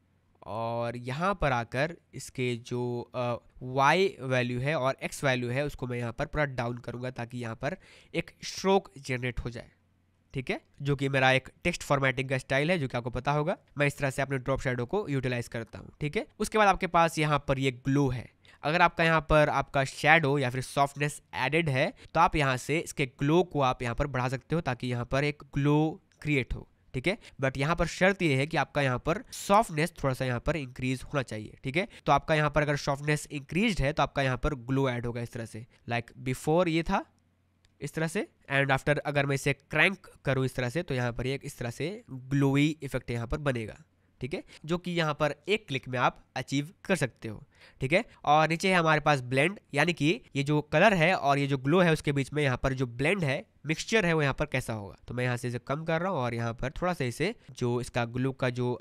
Speaker 1: और यहाँ पर आकर इसके जो वाई वैल्यू है और एक्स वैल्यू है उसको मैं यहाँ पर पूरा डाउन करूँगा ताकि यहाँ पर एक स्ट्रोक जनरेट हो जाए ठीक है जो कि मेरा एक टेक्स्ट फॉर्मेटिंग का स्टाइल है जो कि आपको पता होगा मैं इस तरह से अपने ड्रॉप शेडो को यूटिलाइज करता हूँ ठीक है उसके बाद आपके पास यहाँ पर ये ग्लो है अगर आपका यहाँ पर आपका शेडो या फिर सॉफ्टनेस एडेड है तो आप यहाँ से इसके ग्लो को आप यहाँ पर बढ़ा सकते हो ताकि यहाँ पर एक ग्लो क्रिएट हो ठीक है बट यहाँ पर शर्त यह है कि आपका यहाँ पर सॉफ्टनेस थोड़ा सा यहाँ पर इंक्रीज होना चाहिए ठीक है तो आपका यहाँ पर अगर सॉफ्टनेस इंक्रीज है तो आपका यहाँ पर ग्लो ऐड होगा इस तरह से लाइक like बिफोर ये था इस तरह से एंड आफ्टर अगर मैं इसे क्रैंक करूँ इस तरह से तो यहाँ पर एक इस तरह से ग्लोई इफेक्ट यहाँ पर बनेगा ठीक है जो कि यहाँ पर एक क्लिक में आप अचीव कर सकते हो ठीक है और नीचे है हमारे पास ब्लेंड यानी कि ये जो कलर है और ये जो ग्लो है उसके बीच में यहाँ पर जो ब्लेंड है मिक्सचर है वो यहाँ पर कैसा होगा तो मैं यहाँ से इसे कम कर रहा हूँ और यहाँ पर थोड़ा सा इसे जो इसका ग्लो का जो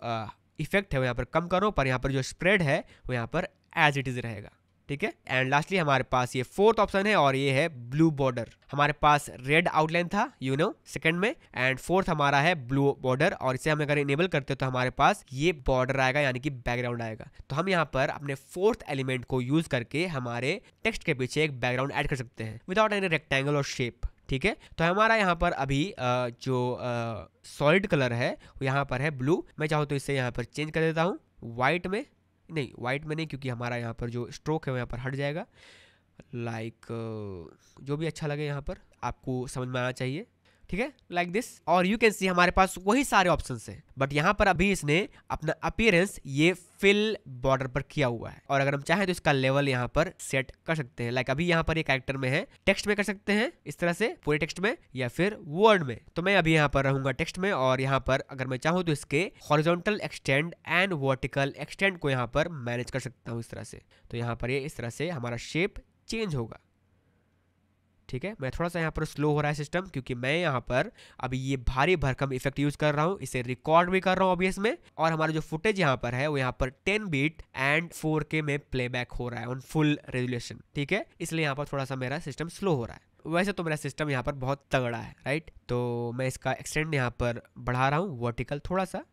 Speaker 1: इफेक्ट है वो यहाँ पर कम करो पर यहाँ पर जो स्प्रेड है वो यहाँ पर एज इट इज़ रहेगा ठीक है एंड लास्टली हमारे पास ये फोर्थ ऑप्शन है और ये है ब्लू बॉर्डर हमारे पास रेड आउटलाइन था यू नो सेकंड में एंड फोर्थ हमारा है ब्लू बॉर्डर और इसे हम अगर इनेबल करते हो तो हमारे पास ये बॉर्डर आएगा यानी कि बैकग्राउंड आएगा तो हम यहाँ पर अपने फोर्थ एलिमेंट को यूज करके हमारे टेक्स्ट के पीछे एक बैकग्राउंड एड कर सकते हैं विदाउट एनी रेक्टेंगल और शेप ठीक है तो हमारा यहाँ पर अभी जो सॉलिड कलर है वो यहाँ पर है ब्लू मैं चाहूँ तो इसे यहाँ पर चेंज कर देता हूँ व्हाइट में नहीं वाइट में नहीं क्योंकि हमारा यहाँ पर जो स्ट्रोक है वो यहाँ पर हट जाएगा लाइक like, जो भी अच्छा लगे यहाँ पर आपको समझ में आना चाहिए ठीक है लाइक दिस और यू कैन सी हमारे पास वही सारे ऑप्शन है बट यहाँ पर अभी इसने अपना अपियरेंस ये फिल बॉर्डर पर किया हुआ है और अगर हम चाहें तो इसका लेवल यहाँ पर सेट कर सकते हैं लाइक अभी यहाँ पर ये कैरेक्टर में है टेक्स्ट में कर सकते हैं इस तरह से पूरे टेक्स्ट में या फिर वर्ड में तो मैं अभी यहाँ पर रहूंगा टेक्स्ट में और यहाँ पर अगर मैं चाहूँ तो इसके horizontal extend and vertical extend को यहाँ पर मैनेज कर सकता हूँ इस तरह से तो यहाँ पर ये इस तरह से हमारा शेप चेंज होगा ठीक है मैं थोड़ा सा यहाँ पर स्लो हो रहा है सिस्टम क्योंकि मैं यहाँ पर अभी ये भारी भरकम इफेक्ट यूज कर रहा हूँ इसे रिकॉर्ड भी कर रहा हूँ अभी इसमें और हमारा जो फुटेज यहाँ पर है वो यहाँ पर 10 बीट एंड 4K में प्लेबैक हो रहा है ऑन फुल रेजुलेशन ठीक है इसलिए यहाँ पर थोड़ा सा मेरा सिस्टम स्लो हो रहा है वैसे तो मेरा सिस्टम यहाँ पर बहुत तगड़ा है राइट तो मैं इसका एक्सटेंड यहाँ पर बढ़ा रहा हूँ वर्टिकल थोड़ा सा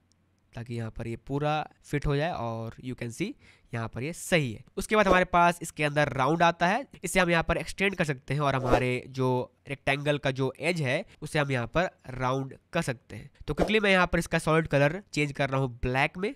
Speaker 1: ताकि यहाँ पर ये पूरा फिट हो जाए और यू कैन सी यहाँ पर ये सही है उसके बाद हमारे पास इसके अंदर राउंड आता है इसे हम यहाँ पर एक्सटेंड कर सकते हैं और हमारे जो रेक्टेंगल का जो एज है उसे हम यहाँ पर राउंड कर सकते हैं तो क्विकली मैं यहाँ पर इसका सॉलिड कलर चेंज कर रहा हूँ ब्लैक में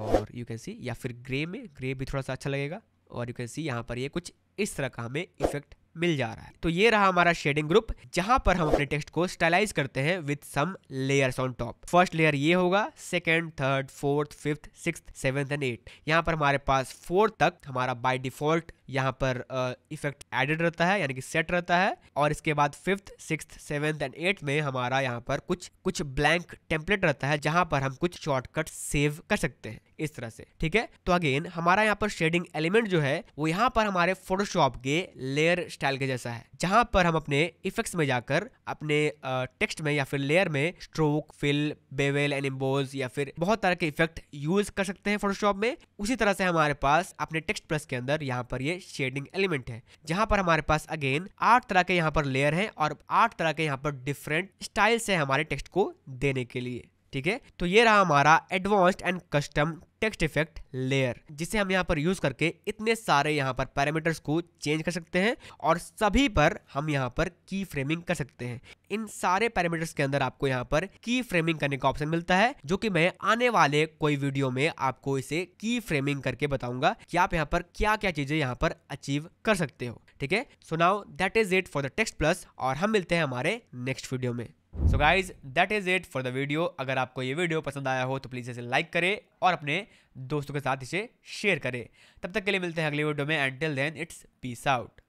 Speaker 1: और यू कैन सी या फिर ग्रे में ग्रे भी थोड़ा सा अच्छा लगेगा और यू कैन सी यहाँ पर ये कुछ इस तरह का हमें इफेक्ट मिल जा रहा है तो ये रहा हमारा शेडिंग ग्रुप जहां पर हम अपने टेक्स्ट को स्टाइलाइज करते हैं with some layers on top first layer ये होगा second third fourth fifth six seventh and eight यहाँ पर हमारे पास फोर्थ तक हमारा बाई डिफॉल्ट यहाँ पर इफेक्ट एडेड रहता है यानी कि सेट रहता है और इसके बाद fifth six seventh and eighth में हमारा यहाँ पर कुछ कुछ ब्लैंक टेम्पलेट रहता है जहाँ पर हम कुछ शॉर्टकट सेव कर सकते हैं इस तरह से ठीक है तो अगेन हमारा यहाँ पर शेडिंग एलिमेंट जो है वो यहाँ पर हमारे फोटोशॉप के लेयर स्टाइल के जैसा है जहाँ पर हम अपने इफेक्ट्स में जाकर अपने टेक्स्ट में या फिर लेयर में स्ट्रोक फिल बेवेल एनिम्बोज या फिर बहुत तरह के इफेक्ट यूज कर सकते हैं फोटोशॉप में उसी तरह से हमारे पास अपने टेक्स्ट प्लस के अंदर यहाँ पर ये शेडिंग एलिमेंट है जहाँ पर हमारे पास अगेन आठ तरह के यहाँ पर लेयर है और आठ तरह के यहाँ पर डिफरेंट स्टाइल्स हैं हमारे टेक्स्ट को देने के लिए ठीक है तो ये रहा हमारा advanced and custom text effect layer जिसे हम यहाँ पर यूज करके इतने सारे यहाँ पर पैरामीटर्स को चेंज कर सकते हैं और सभी पर हम यहाँ पर की फ्रेमिंग कर सकते हैं इन सारे पैरामीटर्स के अंदर आपको यहाँ पर की फ्रेमिंग करने का ऑप्शन मिलता है जो कि मैं आने वाले कोई वीडियो में आपको इसे की फ्रेमिंग करके बताऊंगा कि आप यहाँ पर क्या क्या चीजें यहाँ पर अचीव कर सकते हो ठीक है so now that is it for the text plus और हम मिलते हैं हमारे नेक्स्ट वीडियो में so guys that is it for the video अगर आपको ये वीडियो पसंद आया हो तो प्लीज़ इसे लाइक करें और अपने दोस्तों के साथ इसे शेयर करें तब तक के लिए मिलते हैं अगले वीडियो में and till then it's peace out